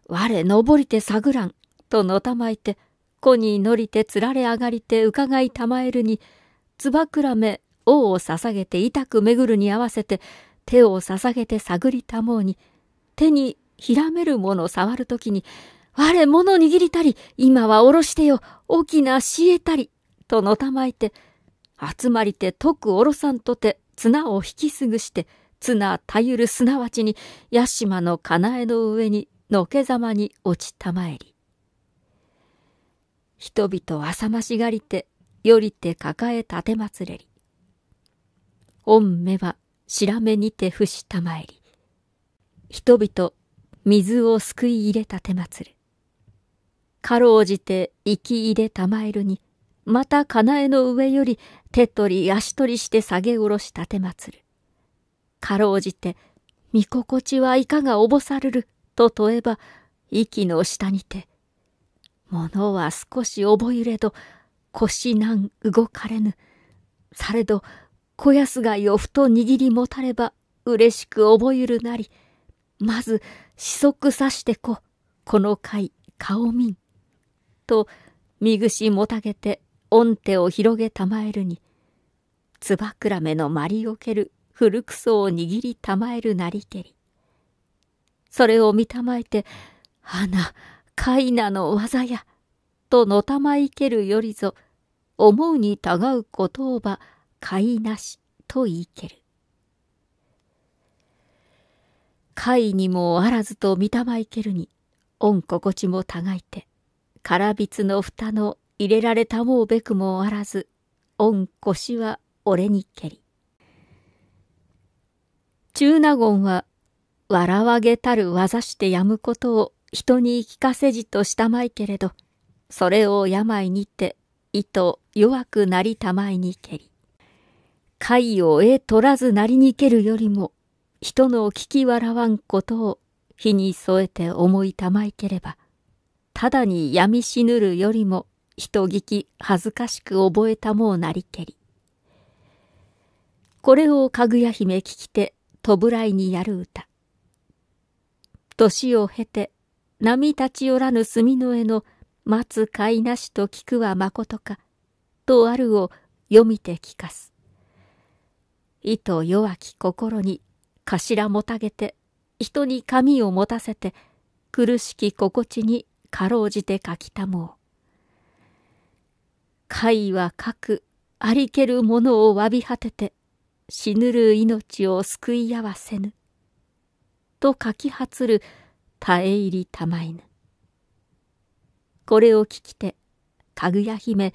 我登りて探らん、とのたまいて、子に乗りてつられ上がりて伺いたまえるに、つばくらめ、王を捧げて痛く巡るに合わせて、手を捧げて探りたもうに、手にひらめるもの触るときに、我物握りたり、今はおろしてよ、大きなしえたり、とのたまいて、集まりて徳おろさんとて、綱を引きすぐして、綱たゆるすなわちに、屋島のかなえの上に、のけざまに落ちたまえり。人々浅ましがりて、よりて抱え立てまつれり。御目は白目にて伏したまえり。人々、水をすくい入れたてまつる。かろうじて生き入れたまえるに、またかなえの上より手取り足取りして下げ下ろしたてまつる。かろうじて、見心地はいかがおぼさるる、と問えば、息の下にて、ものは少し覚えれど、腰なん動かれぬ。されど、小安貝をふと握りもたれば、嬉しく覚えるなり、まず、四足さしてこ、この回、顔見ん。と、見串もたげて、御手を広げたまえるに、つばくらめのまりをける古くそを握りたまえるなりけり。それを見たまえて、花、カイナの技や、とのたまいけるよりぞ、思うにたがう言葉、かいなし、と言いける。貝にもあらずと見たまいけるに、恩心地もたがいて、からびつの蓋の入れられたもうべくもあらず、恩腰は俺にけり。中納言は、笑わげたる技してやむことを人に聞かせじとしたまいけれど、それを病にて、と弱くなりたまいにけり。解を得取らずなりにけるよりも、人の聞き笑わんことを火に添えて思いたまいければ、ただに闇しぬるよりも、人聞き恥ずかしく覚えたもうなりけり。これをかぐや姫聞きて、とぶらいにやる歌。年を経て、波立ち寄らぬ墨の絵の待つ飼いなしと聞くはまことか、とあるを読みて聞かす。意図弱き心に頭もたげて、人に髪を持たせて、苦しき心地にかろうじて書きたもう。貝は書く、ありけるものをわび果てて、死ぬる命を救い合わせぬ。と書きはつる耐え入りたまいぬ。これを聞きて、かぐや姫、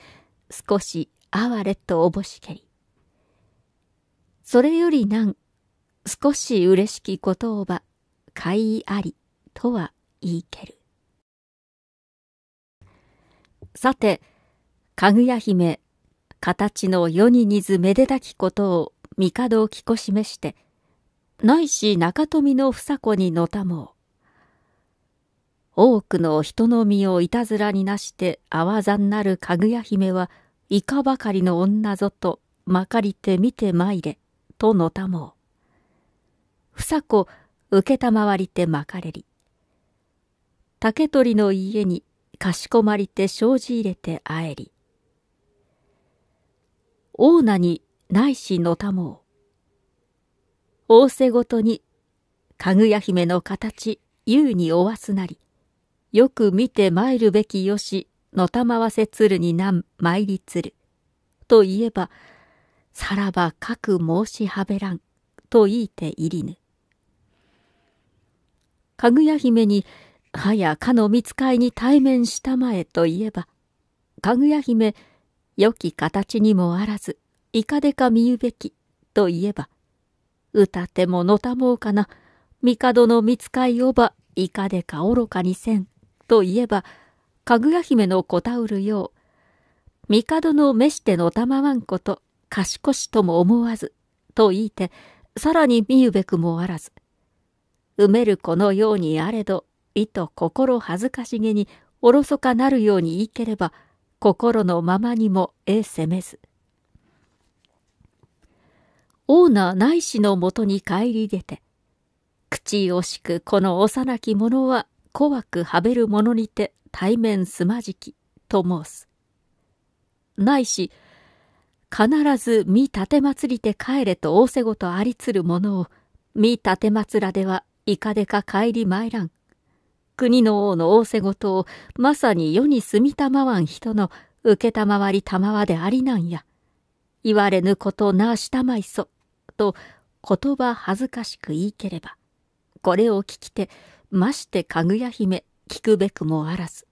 少し哀れとおぼしけり。それよりなん、少し嬉しきことをば、かいあり、とは言いける。さて、かぐや姫、形の世に似ずめでたきことを帝を聞こしめして、ないし中富の房子にのたもう。多くの人の身をいたずらになしてわざなるかぐや姫はいかばかりの女ぞとまかりて見てまいれ」とのたもう房子承りてまかれり竹取の家にかしこまりて生じ入れてあえりオーナにないしのたもう仰せごとにかぐや姫の形優におわすなりよく見て参るべきよし、のたまわせつるになん参りつる。といえば、さらばかく申しはべらん、と言いていりぬ。かぐや姫に、はやかの見つかいに対面したまえといえば、かぐや姫、良き形にもあらず、いかでか見ゆべき、といえば、歌てものたもうかな、帝の見つかいおば、いかでか愚かにせん、といえば、かぐや姫のこたうるよう、帝の召してのたまわんこと、賢しとも思わず、と言いて、さらに見ゆべくもあらず。埋める子のようにあれど、いと心恥ずかしげにおろそかなるように言いければ、心のままにもえ責めず。オーナー内氏のもとに帰り出て、口惜しくこの幼き者は怖くはべる者にて対面すまじきと申す。ないし、必ず見立てまつりて帰れと仰せごとありつる者を、見立てまつらではいかでか帰りまいらん。国の王の仰せごとをまさに世に住みたまわん人の受けりたまわでありなんや。言われぬことなしたまいそ、と言葉恥ずかしく言いければ。これを聞きて、ましてかぐや姫、聞くべくもあらず。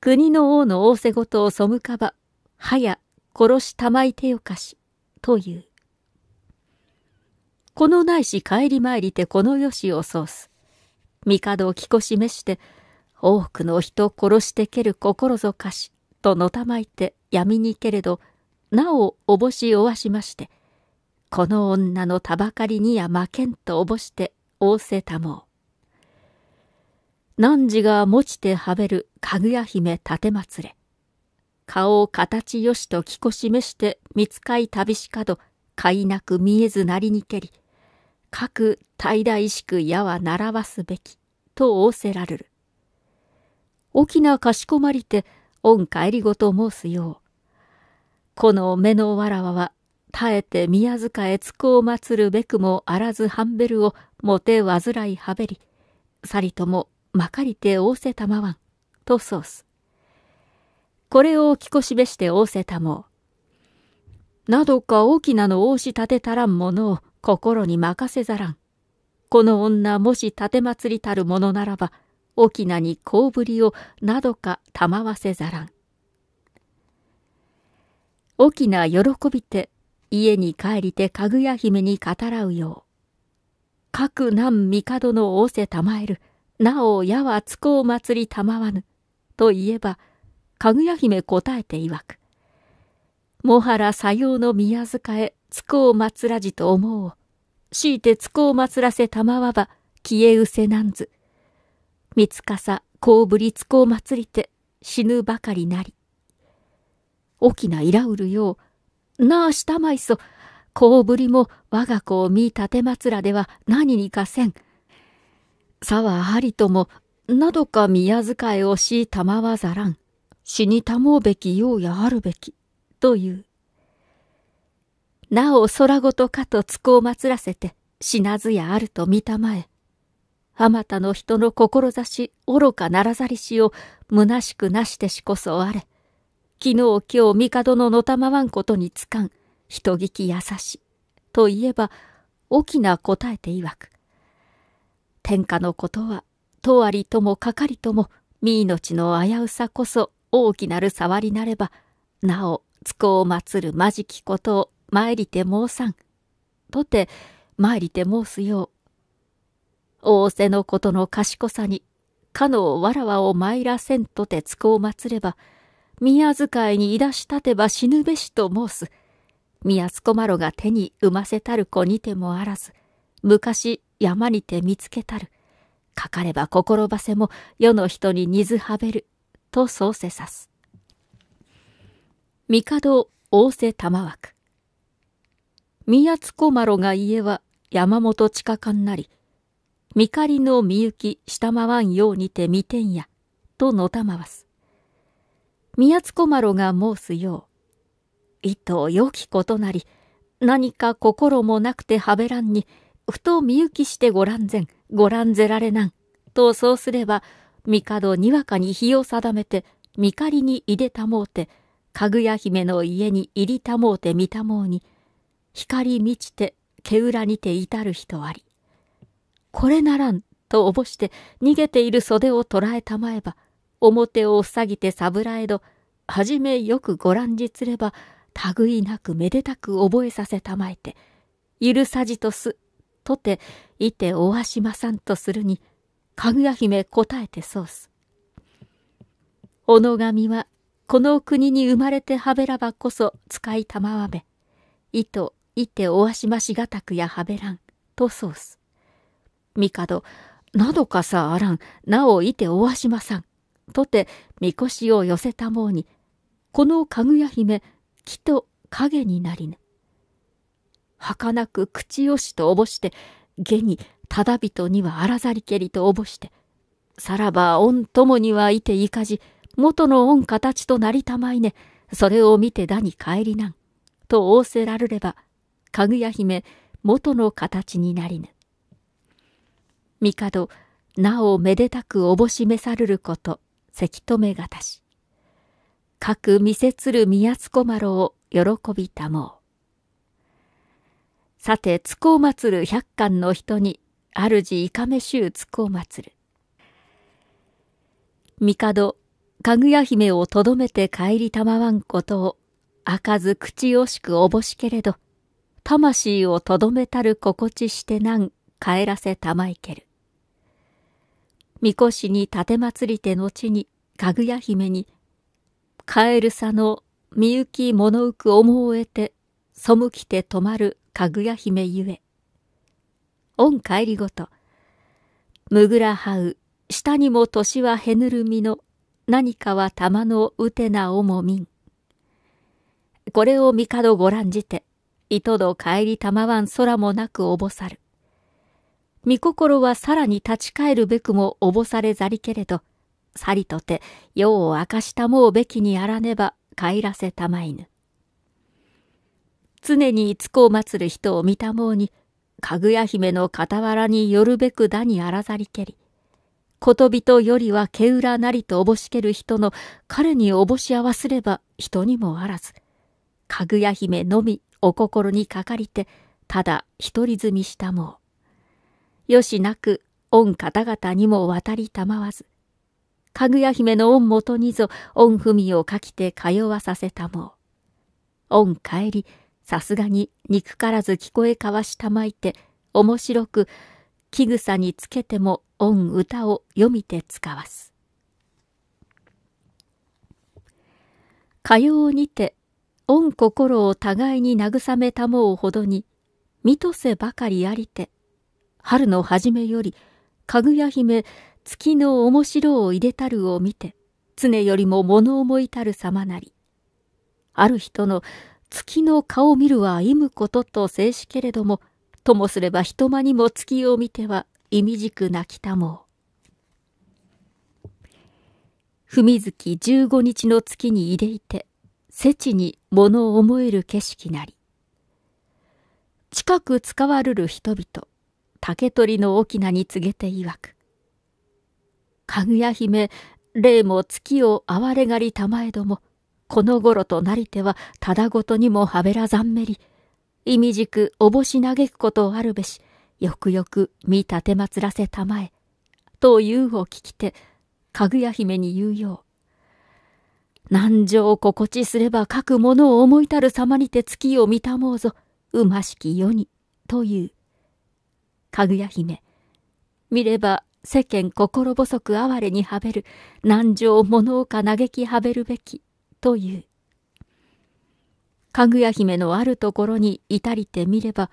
国の王の仰せごとを背かば、はや殺したまいてよかし、という。このないし帰り参りてこのよしをそうす。帝を聞こしめして、多くの人殺してける心ぞかし、とのたまいて闇にけれど、なおおぼしおわしまして、この女のたばかりにや負けんとおぼして仰せたもう。汝が持ちてはべるかぐや姫立れ。顔を形よしと着こしめして見つかい旅しかど、かいなく見えずなりにけり、かく大々しく矢は習わすべき、と仰せられる。大きなかしこまりて、御帰りごと申すよう。この目のわらわは、耐えて宮塚悦子を祭るべくもあらずハンベルをもてわずらいはべり、さりともまかりて仰せたまわん、とソース。これを着こしべして仰せたもう。などか大きなの仰し立てたらんものを心に任せざらん。この女もし立てまりたるものならば、大きなに小ぶりをなどか賜わせざらん。大きな喜びて、家に帰りてかぐや姫に語らうよう。各南帝の仰せたまえる。なお矢はつこを祭りたまわぬ、と言えば、かぐや姫答えて曰く。もはらさようの宮塚へつこを祭らじと思おう。強いてつこを祭らせたまわば、消えうせなんず。三つかさ、こうぶりつこを祭りて、死ぬばかりなり。大きないらうるよう、なあしたまいそ、こうぶりも我が子を見立てまつらでは何にかせん。さはありとも、などか宮遣いをしたまわざらん、死にたもうべきようやあるべき、という。なお空ごとかとつこをまつらせて、死なずやあると見たまえ。あまたの人の志、愚かならざりしを、虚しくなしてしこそあれ。昨日今日帝ののたまわんことにつかん、人聞き優し。といえば、大きな答えていわく。天下のことは、とありともかかりとも、身命の危うさこそ大きなる触りなれば、なお、つこを祀るまじきことを参りて申さん。とて、参りて申すよう。仰せのことの賢さに、かのわらわを参らせんとてつこを祀れば、宮遣いにいだしたてば死ぬべしと申す。宮津小麻が手に産ませたる子にてもあらず、昔山にて見つけたる。かかれば心ばせも世の人に水はべる。とそうせさす。帝仰せ玉枠。宮津小麻呂が家は山本地下館なり、見狩りのみゆき下回んようにて見てんや、とのたまわす。宮津小麻呂が申すよう、意図良きことなり、何か心もなくてはべらんに、ふと見ゆきしてご覧ぜん、ご覧ぜられなん、とそうすれば、帝にわかに日を定めて、みかりにいでたもうて、かぐや姫の家に入りたもうてみたもうに、光満ちて、けうらにて至る人あり。これならん、とおぼして逃げている袖を捉えたまえば、表を塞ぎてさぶらえど、はじめよくご覧じつれば、たぐいなくめでたく覚えさせたまえて、ゆるさじとすとて、いて大島さんとするに、かぐや姫答えてそうす。小野神は、この国に生まれてはべらばこそ使いたまわべ、いと、いて大島しがたくやはべらん、とそうす。帝、などかさあらん、なおいて大島さん、とて、みこしを寄せたもうに、このかぐや姫、きと影になりぬ、ね。儚く口よしとおぼして、下にただ人にはあらざりけりとおぼして、さらば御もにはいていかじ、元の御形となりたまいね、それを見てだに帰りなん、と仰せられれば、かぐや姫、元の形になりぬ。帝、なおめでたくおぼしめさるること、せきとめがたし。かく見せつる宮津小丸を喜びたもう。さて、つこうまつる百貫の人に、主いかめしゅうつこうまつる。帝、かぐや姫をとどめて帰りたまわんことを、開かず口惜しくおぼしけれど、魂をとどめたる心地してなん帰らせたまいける。みこしに立てまつりて後に、かぐや姫に、帰るさのみゆき物うく思うえて、背きて止まるかぐや姫ゆえ。御帰りごと、むぐらはう、下にも年はへぬるみの、何かは玉のうてなおもみん。これを帝ご覧じて、いとど帰りたまわん空もなくおぼさる。御心はさらに立ち返るべくもおぼされざりけれど、さりとて、世を明かしたもうべきにあらねば帰らせたまいぬ。常に五子を祭る人を見たもうに、かぐや姫の傍らによるべくだにあらざりけり、こと人よりはけうらなりとおぼしける人の彼におぼし合わすれば人にもあらず、かぐや姫のみお心にかかりて、ただ独り住みしたもう。よしなく、御方々にも渡りたまわず、かぐや姫の御元にぞ、御文をかきて通わさせたもう。御帰り、さすがに憎からず聞こえ交わしたまいて、面白く、木草につけても音歌を読みて使わす。かようにて、恩心を互いに慰めたもうほどに、見とせばかりありて、春の初めより、かぐや姫、月の面白を入れたるを見て、常よりも物思いたる様なり。ある人の月の顔見るは忌むことと静止けれども、ともすれば人間にも月を見ては、意味じく泣きたもう。文月十五日の月にいでいて、せちに物を思える景色なり。近く使わるる人々、竹取の翁に告げていわく。かぐや姫、霊も月を哀れがりたまえども、この頃となりては、ただごとにもはべらざんめり、意味じくおぼし嘆くことをあるべし、よくよく見立てまつらせたまえ、と言うを聞きて、かぐや姫に言うよう。南を心地すれば書くものを思いたる様にて月を見たもうぞ、うましき世に、という。かぐや姫、見れば世間心細く哀れにはべる、難城物か嘆きはべるべき、という。かぐや姫のあるところに至りてみれば、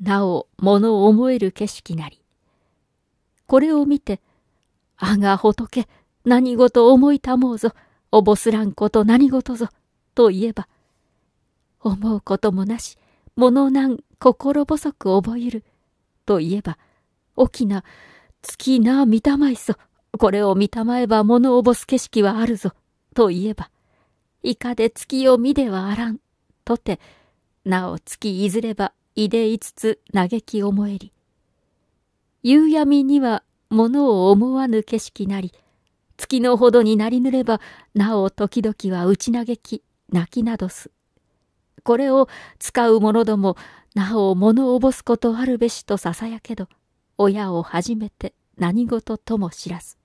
なお物を思える景色なり。これを見て、あが仏、何事思いたもうぞ、おぼすらんこと何事ぞ、と言えば、思うこともなし、物難心細く覚える、と言えば、大きな、月な見たまいそ、これを見たまえば物をぼす景色はあるぞ、と言えば、いかで月を見ではあらん。とて、なお月いずれば、いでいつつ嘆き思えり。夕闇には物を思わぬ景色なり、月のほどになりぬれば、なお時々は打ち嘆き、泣きなどす。これを使う者ども、なお物をぼすことあるべしとささやけど、親を初めて何事とも知らず。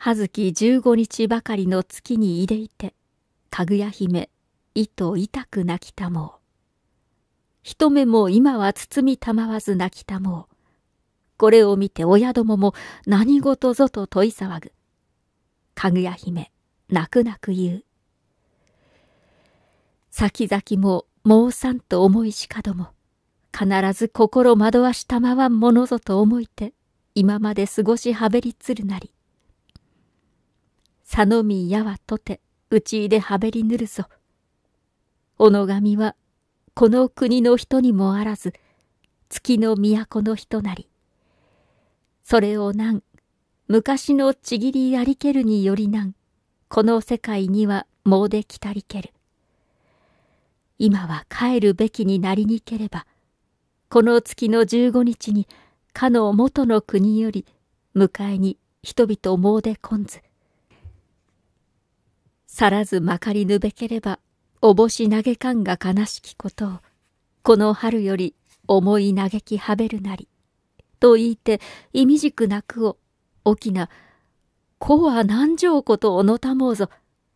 葉月十五日ばかりの月にいでいて、かぐや姫、糸痛く泣きたもう。一目も今は包みたまわず泣きたもう。これを見て親どもも何事ぞと問い騒ぐ。かぐや姫、泣く泣く言う。先々ももうさんと思いしかども、必ず心惑わしたまわんものぞと思いて、今まで過ごしはべりつるなり、佐野やはとて、うちいではべりぬるぞ。おのがみは、この国の人にもあらず、月の都の人なり。それをなん、昔のちぎりありけるによりなん、この世界にはもうできたりける。今は帰るべきになりにければ、この月の十五日に、かの元の国より、迎えに人々もうでこんず。去らずまかりぬべければ、おぼし嘆かんが悲しきことを、この春より思い嘆きはべるなり、と言いて、いみじく泣くを、大きな、子は何条ことおのたもうぞ、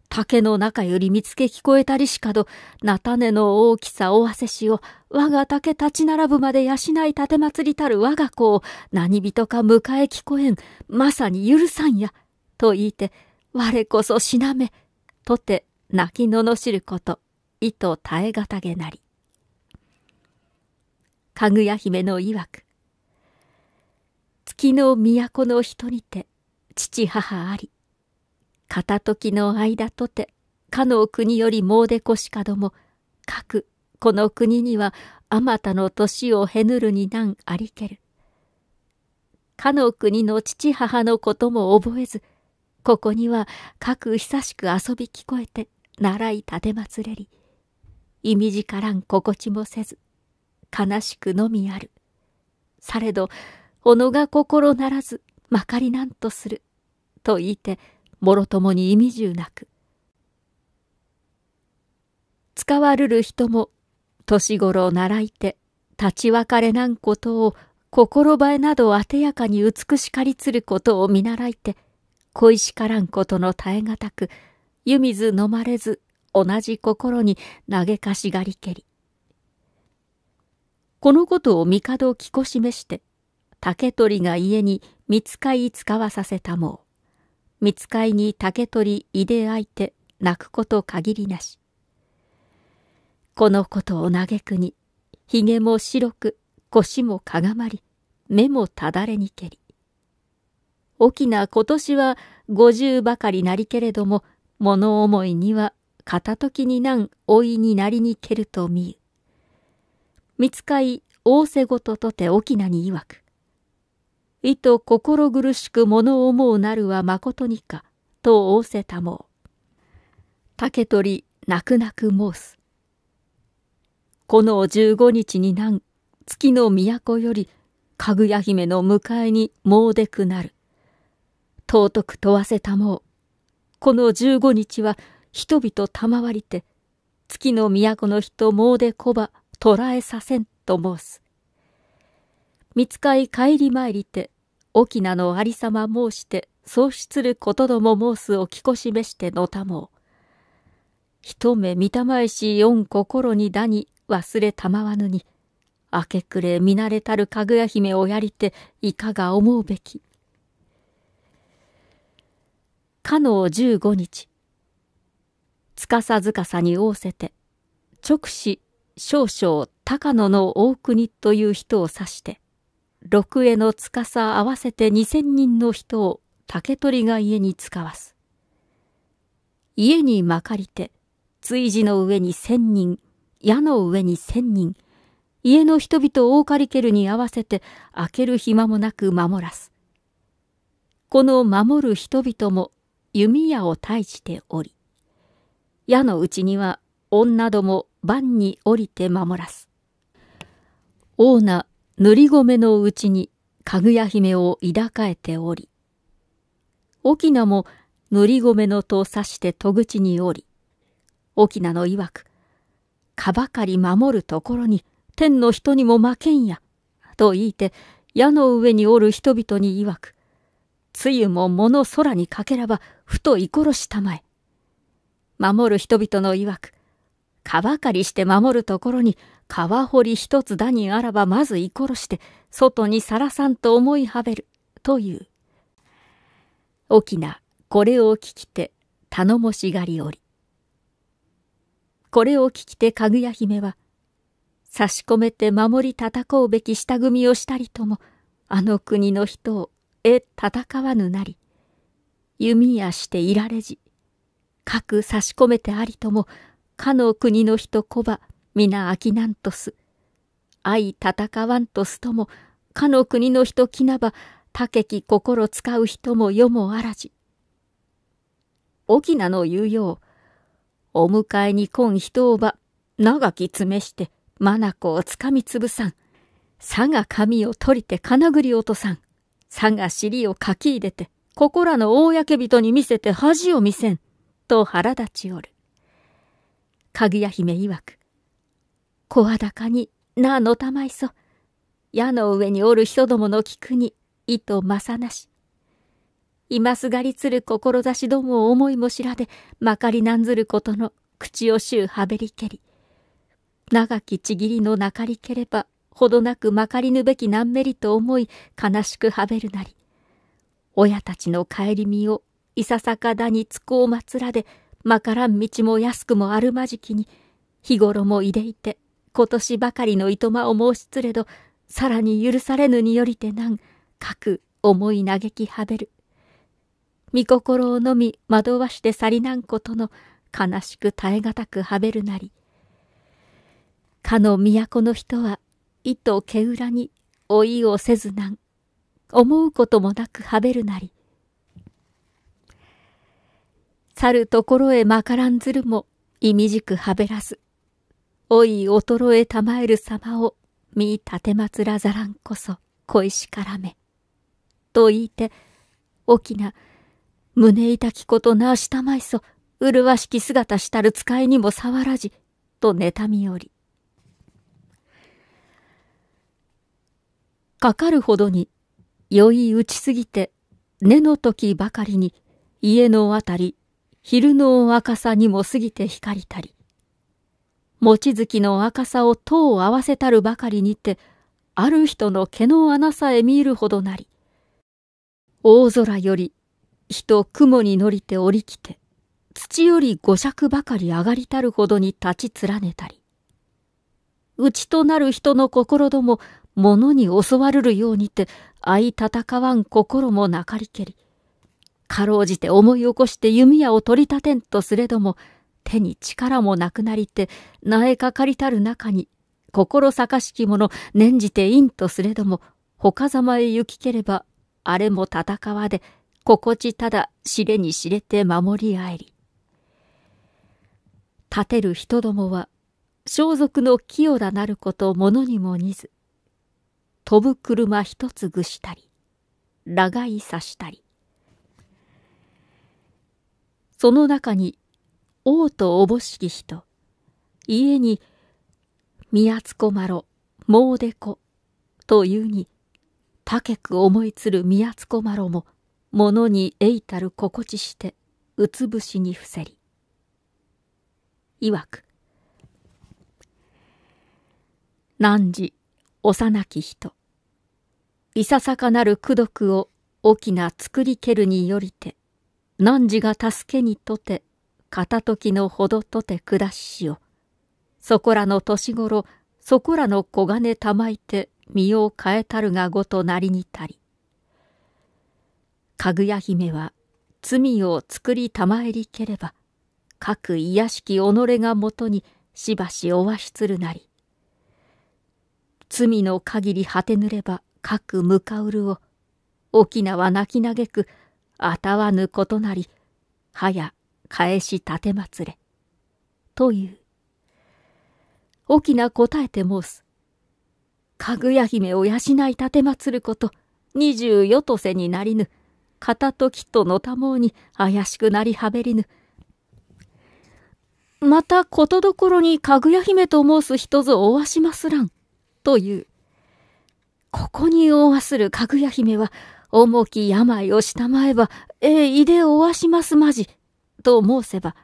竹の中より見つけ聞こえたりしかど、菜種の大きさおわせしを、我が竹立ち並ぶまで養いてまつりたる我が子を、何人か迎え聞こえん、まさに許さんや、と言いて、我こそしなめ、とて泣き罵ること、意と耐え難げなり。かぐや姫の曰く、月の都の人にて、父母あり、片時の間とて、かの国よりもうでこしかども、かく、この国には、あまたの年をへぬるになんありける。かの国の父母のことも覚えず、ここにはかく久しく遊び聞こえて習い立てまつれり意味じからん心地もせず悲しくのみあるされど己が心ならずまかりなんとすると言いてもろともに意味じゅうなく使わるる人も年頃習いて立ち別れなんことを心映えなどあてやかに美しかりつることを見習いて恋しからんことの耐え難く、湯水飲まれず、同じ心に嘆かしがりけり。このことを帝を着こしめして、竹取が家に見つかい使わさせたもう、見つかいに竹取いであいて泣くこと限りなし。このことを嘆くに、ひげも白く、腰もかがまり、目もただれにけり。きな今年は五十ばかりなりけれども、物思いには片時になん老いになりにけると見ゆ。見つかい仰せごととて沖なに曰く。いと心苦しく物思うなるはまことにか、と仰せたもう。竹取泣く泣く申す。この十五日になん、月の都より、かぐや姫の迎えに詣でくなる。尊く問わせたもう、この十五日は人々賜りて、月の都の人詣でこば捕らえさせんと申す。見つかい帰り参りて、沖縄のありさま申して、創出ることども申すを聞こしめしてのたもう。一目見たまえし御心にだに忘れたまわぬに、明け暮れ見慣れたるかぐや姫をやりていかが思うべき。かの十五日、つかさずかさに仰せて、直使少々高野の大国という人を指して、六へのつかさ合わせて二千人の人を竹取が家に使わす。家にまかりて、追事の上に千人、矢の上に千人、家の人々大狩りけるに合わせて開ける暇もなく守らす。この守る人々も弓矢を対しており、矢のうちには女ども番に降りて守らす。王名塗り米のうちにかぐや姫を抱かえており、沖も塗り米のとさして戸口におり、沖名の曰く、かばかり守るところに天の人にも負けんや、と言いて矢の上におる人々に曰く、つゆも物空にかけらば、ふと居殺したまえ。守る人々の曰く、川かりして守るところに、川掘り一つだにあらばまず居殺して、外にさらさんと思いはべる、という。沖縄、これを聞きて、頼もしがりおり。これを聞きてかぐや姫は、差し込めて守り叩こうべき下組をしたりとも、あの国の人をえ戦わぬなり、弓矢していられじ、核差し込めてありとも、かの国の人こば、皆飽きなんとす。愛戦わんとすとも、かの国の人きなば、たけき心使う人も世もあらじ。沖縄の言うよう、お迎えに来ん人をば、長き詰めして、眼をつかみつぶさん。佐賀髪を取りて金繰り落とさん。佐が尻をかき入れて、ここらの公人に見せて恥を見せん、と腹立ちおる。かぐや姫曰く、声高になあのたまいそ、矢の上におる人どもの菊に、意図まさなし。今すがりつる志どもを思いも知らで、まかりなんずることの口をしゅうはべりけり。長きちぎりのなかりければ、ほどなくまかりぬべき何めりと思い悲しくはべるなり、親たちの帰り身をいささかだにつこうまつらで、まからん道も安くもあるまじきに、日頃もいでいて、今年ばかりのいとまを申しつれど、さらに許されぬによりてなん、かく思い嘆きはべる。見心をのみ惑わして去りなんことの、悲しく耐え難くはべるなり。かの都の人は意と毛裏に老いをせずなん思うこともなくはべるなり去るところへまからんずるもいみじくはべらず老い衰えたまえる様を見立てまつらざらんこそ恋しからめと言いて大きな胸痛きことなしたまいそ麗しき姿したる使いにも触らじと妬みよりかかるほどに、酔い打ちすぎて、寝の時ばかりに、家のあたり、昼の赤さにも過ぎて光りたり、望月の赤さを塔を合わせたるばかりにて、ある人の毛の穴さえ見えるほどなり、大空より人雲に乗りて降りきて、土より五尺ばかり上がりたるほどに立ち連ねたり、ちとなる人の心ども物に襲われるようにて、相戦わん心もなかりけり。かろうじて思い起こして弓矢を取り立てんとすれども、手に力もなくなりて、苗えかかりたる中に、心かしき者、念じて陰とすれども、他ざまへ行きければ、あれも戦わで、心地ただ知れに知れて守りあえり。立てる人どもは、装束の清だなることものにも似ず、飛ぶ車一つぐしたり、長いさしたり。その中に、王とおぼしき人、家に、宮津こまろ、もうでこ、というに、けく思いつる宮津こまろも、物にえいたる心地して、うつぶしに伏せり。いわく、何時、幼き人。いささかなる功徳を大きな作りけるによりて、汝が助けにとて、片時のほどとて下しよ。そこらの年頃、そこらの小金たまいて身を変えたるがごとなりにたり。かぐや姫は罪を作りたまえりければ、各癒しき己がもとにしばしおわしつるなり、罪の限り果てぬれば各向かうるを、沖縄泣き嘆く、あたわぬことなり、はや返し立てまつれ。という。沖縄答えて申す。かぐや姫を養い立てまつること、二十四とせになりぬ、片時とのたもうに怪しくなりはべりぬ。またことどころにかぐや姫と申す人ぞおわしますらん。という。ここにおわするかぐや姫は、重き病をしたまえば、ええ、いでおわしますまじ、と申せば、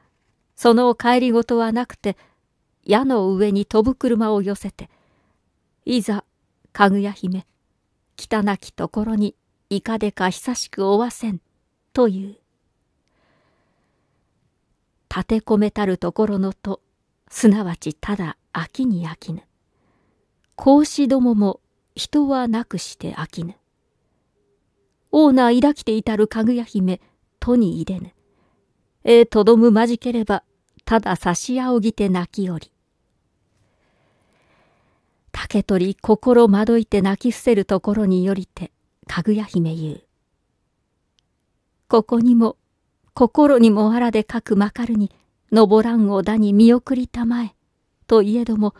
その帰りごとはなくて、矢の上に飛ぶ車を寄せて、いざ、かぐや姫、汚きところに、いかでか久しくおわせん、という。立てこめたるところのと、すなわちただ飽きに飽きぬ。孔子どもも人はなくして飽きぬ。オーナー抱きていたるかぐや姫、とに入れぬ。ええとどむまじければ、ただ差し仰ぎて泣きおり。竹取心惑いて泣き伏せるところによりて、かぐや姫言う。ここにも、心にもあらでかくまかるに、のぼらんをだに見送りたまえ、といえども、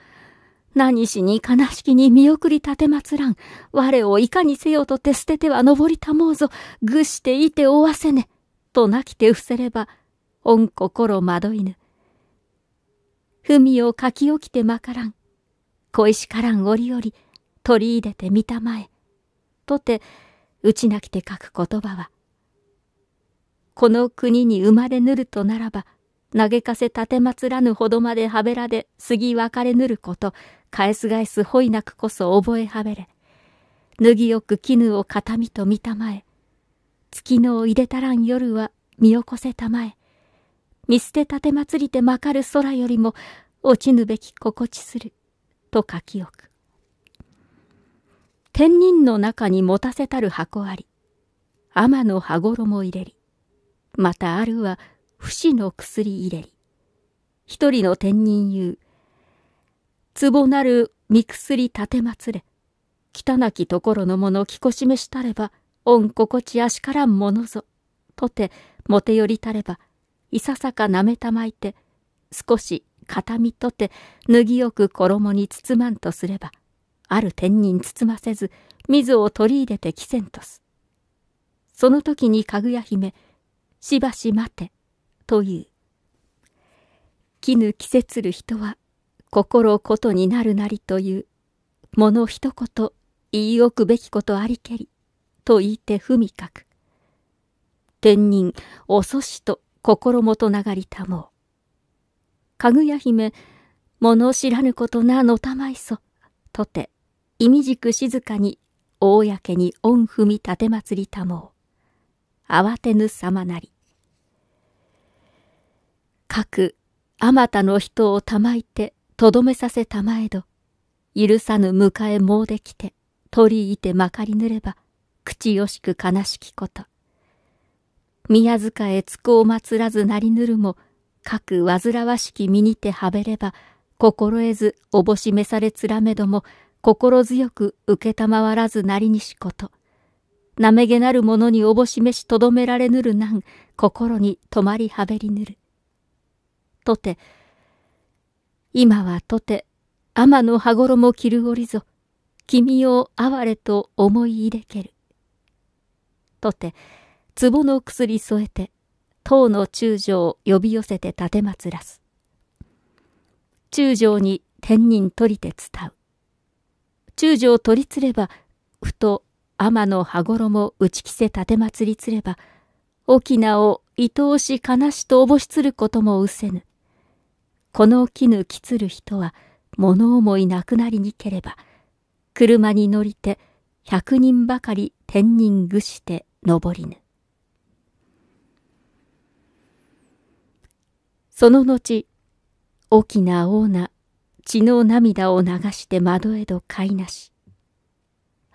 何しに悲しきに見送り立てまつらん。我をいかにせよとて捨てては登りたもうぞ。愚していて追わせね。と泣きて伏せれば、御心惑いぬ。文を書き起きてまからん。小石からん折々、取り入れて見たまえ。とて、打ち泣きて書く言葉は、この国に生まれぬるとならば、嘆かせ立てまつらぬほどまではべらで過ぎ別れぬること、返す返すほいなくこそ覚えはべれ、脱ぎよく絹を形見と見たまえ、月の入れたらん夜は見起こせたまえ、見捨てたてまつりてまかる空よりも落ちぬべき心地する、と書き置く。天人の中に持たせたる箱あり、天の羽衣入れり、またあるは不死の薬入れり、一人の天人言う、壺なる見くり立てまつれ、汚きところのもの着こしめしたれば、恩心地あしからんものぞ、とて、もてよりたれば、いささかなめたまいて、少し形見とて、脱ぎよく衣に包まんとすれば、ある天人包ませず、水を取り入れてきせんとす。その時にかぐや姫、しばし待て、という。絹着せつる人は心ことになるなりという、もの一言言い置くべきことありけり、と言いて文書く。天人、お祖しと心もとながりたもう。かぐや姫、物知らぬことなのたまいそ、とて、意味く静かに、公に御踏み立てまつりたもう。慌てぬ様なり。各、あまたの人をたまいて、とどめさせたまえど、許さぬ迎えもうできて、取りいてまかりぬれば、口よしく悲しきこと。宮塚へつこをまつらずなりぬるも、かく煩わしき身にてはべれば、心得ずおぼしめされつらめども、心強く受けたまわらずなりにしこと。なめげなる者におぼしめしとどめられぬるなん、心に止まりはべりぬる。とて、今はとて天の羽衣着る折ぞ君を哀れと思い入れける。とて壺の薬添えて塔の中将呼び寄せて奉てらす。中将に天人取りて伝う。中将取りつれば、ふと天の羽衣打ち着せ奉りつれば、翁を愛おし悲しとおぼしつることもうせぬ。この絹着つる人は物思いなくなりにければ、車に乗りて百人ばかり天人ぐして登りぬ。その後、大きな大な血の涙を流して窓へど飼いなし。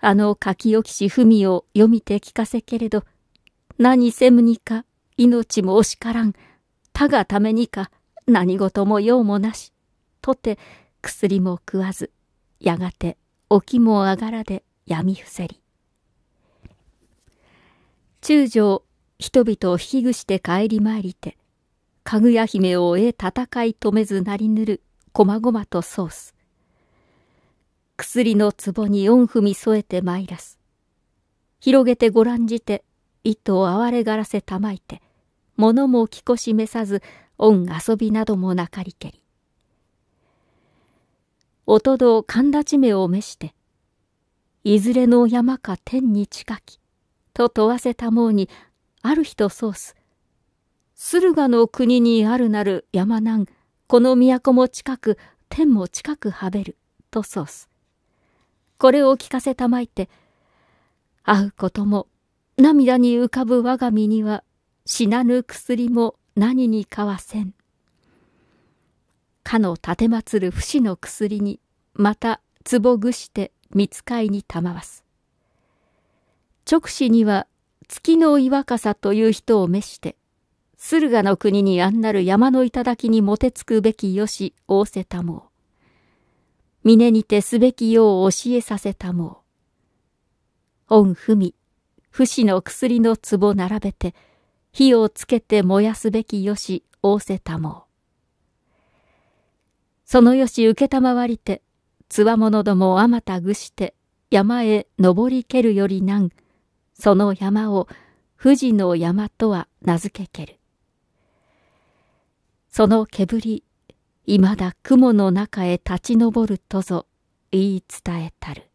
あの柿置きし文を読みて聞かせけれど、何せむにか命も惜しからん、たがためにか何事も用もなし、とて薬も食わず、やがてきもあがらで闇伏せり。中将、人々を引きぐして帰り参りて、かぐや姫をえ戦い止めずなりぬる、こまごまとソース。薬の壺に四踏み添えて参らす。広げてご覧じて、糸を哀れがらせたまいて、物も着こしめさず、恩遊びなどもなかりけり。おとど神田地名を召して、いずれの山か天に近き、と問わせたもうに、ある人ソース。駿河の国にあるなる山南、この都も近く、天も近くはべる、とソース。これを聞かせたまいて、会うことも、涙に浮かぶ我が身には、死なぬ薬も何にかわせん。かの立てまつる不死の薬に、また壺ぐして見つかいにたまわす。直使には月の岩笠という人を召して、駿河の国にあんなる山の頂にもてつくべきよし仰せたもう。峰にてすべきよう教えさせたもう。御文、不死の薬の壺並べて、火をつけて燃やすべきよし仰せたもそのよし受けたまわりて、つわものどもをあまたぐして、山へ登りけるよりなん、その山を富士の山とは名付けける。そのけぶり、いまだ雲の中へ立ち上るとぞ言い伝えたる。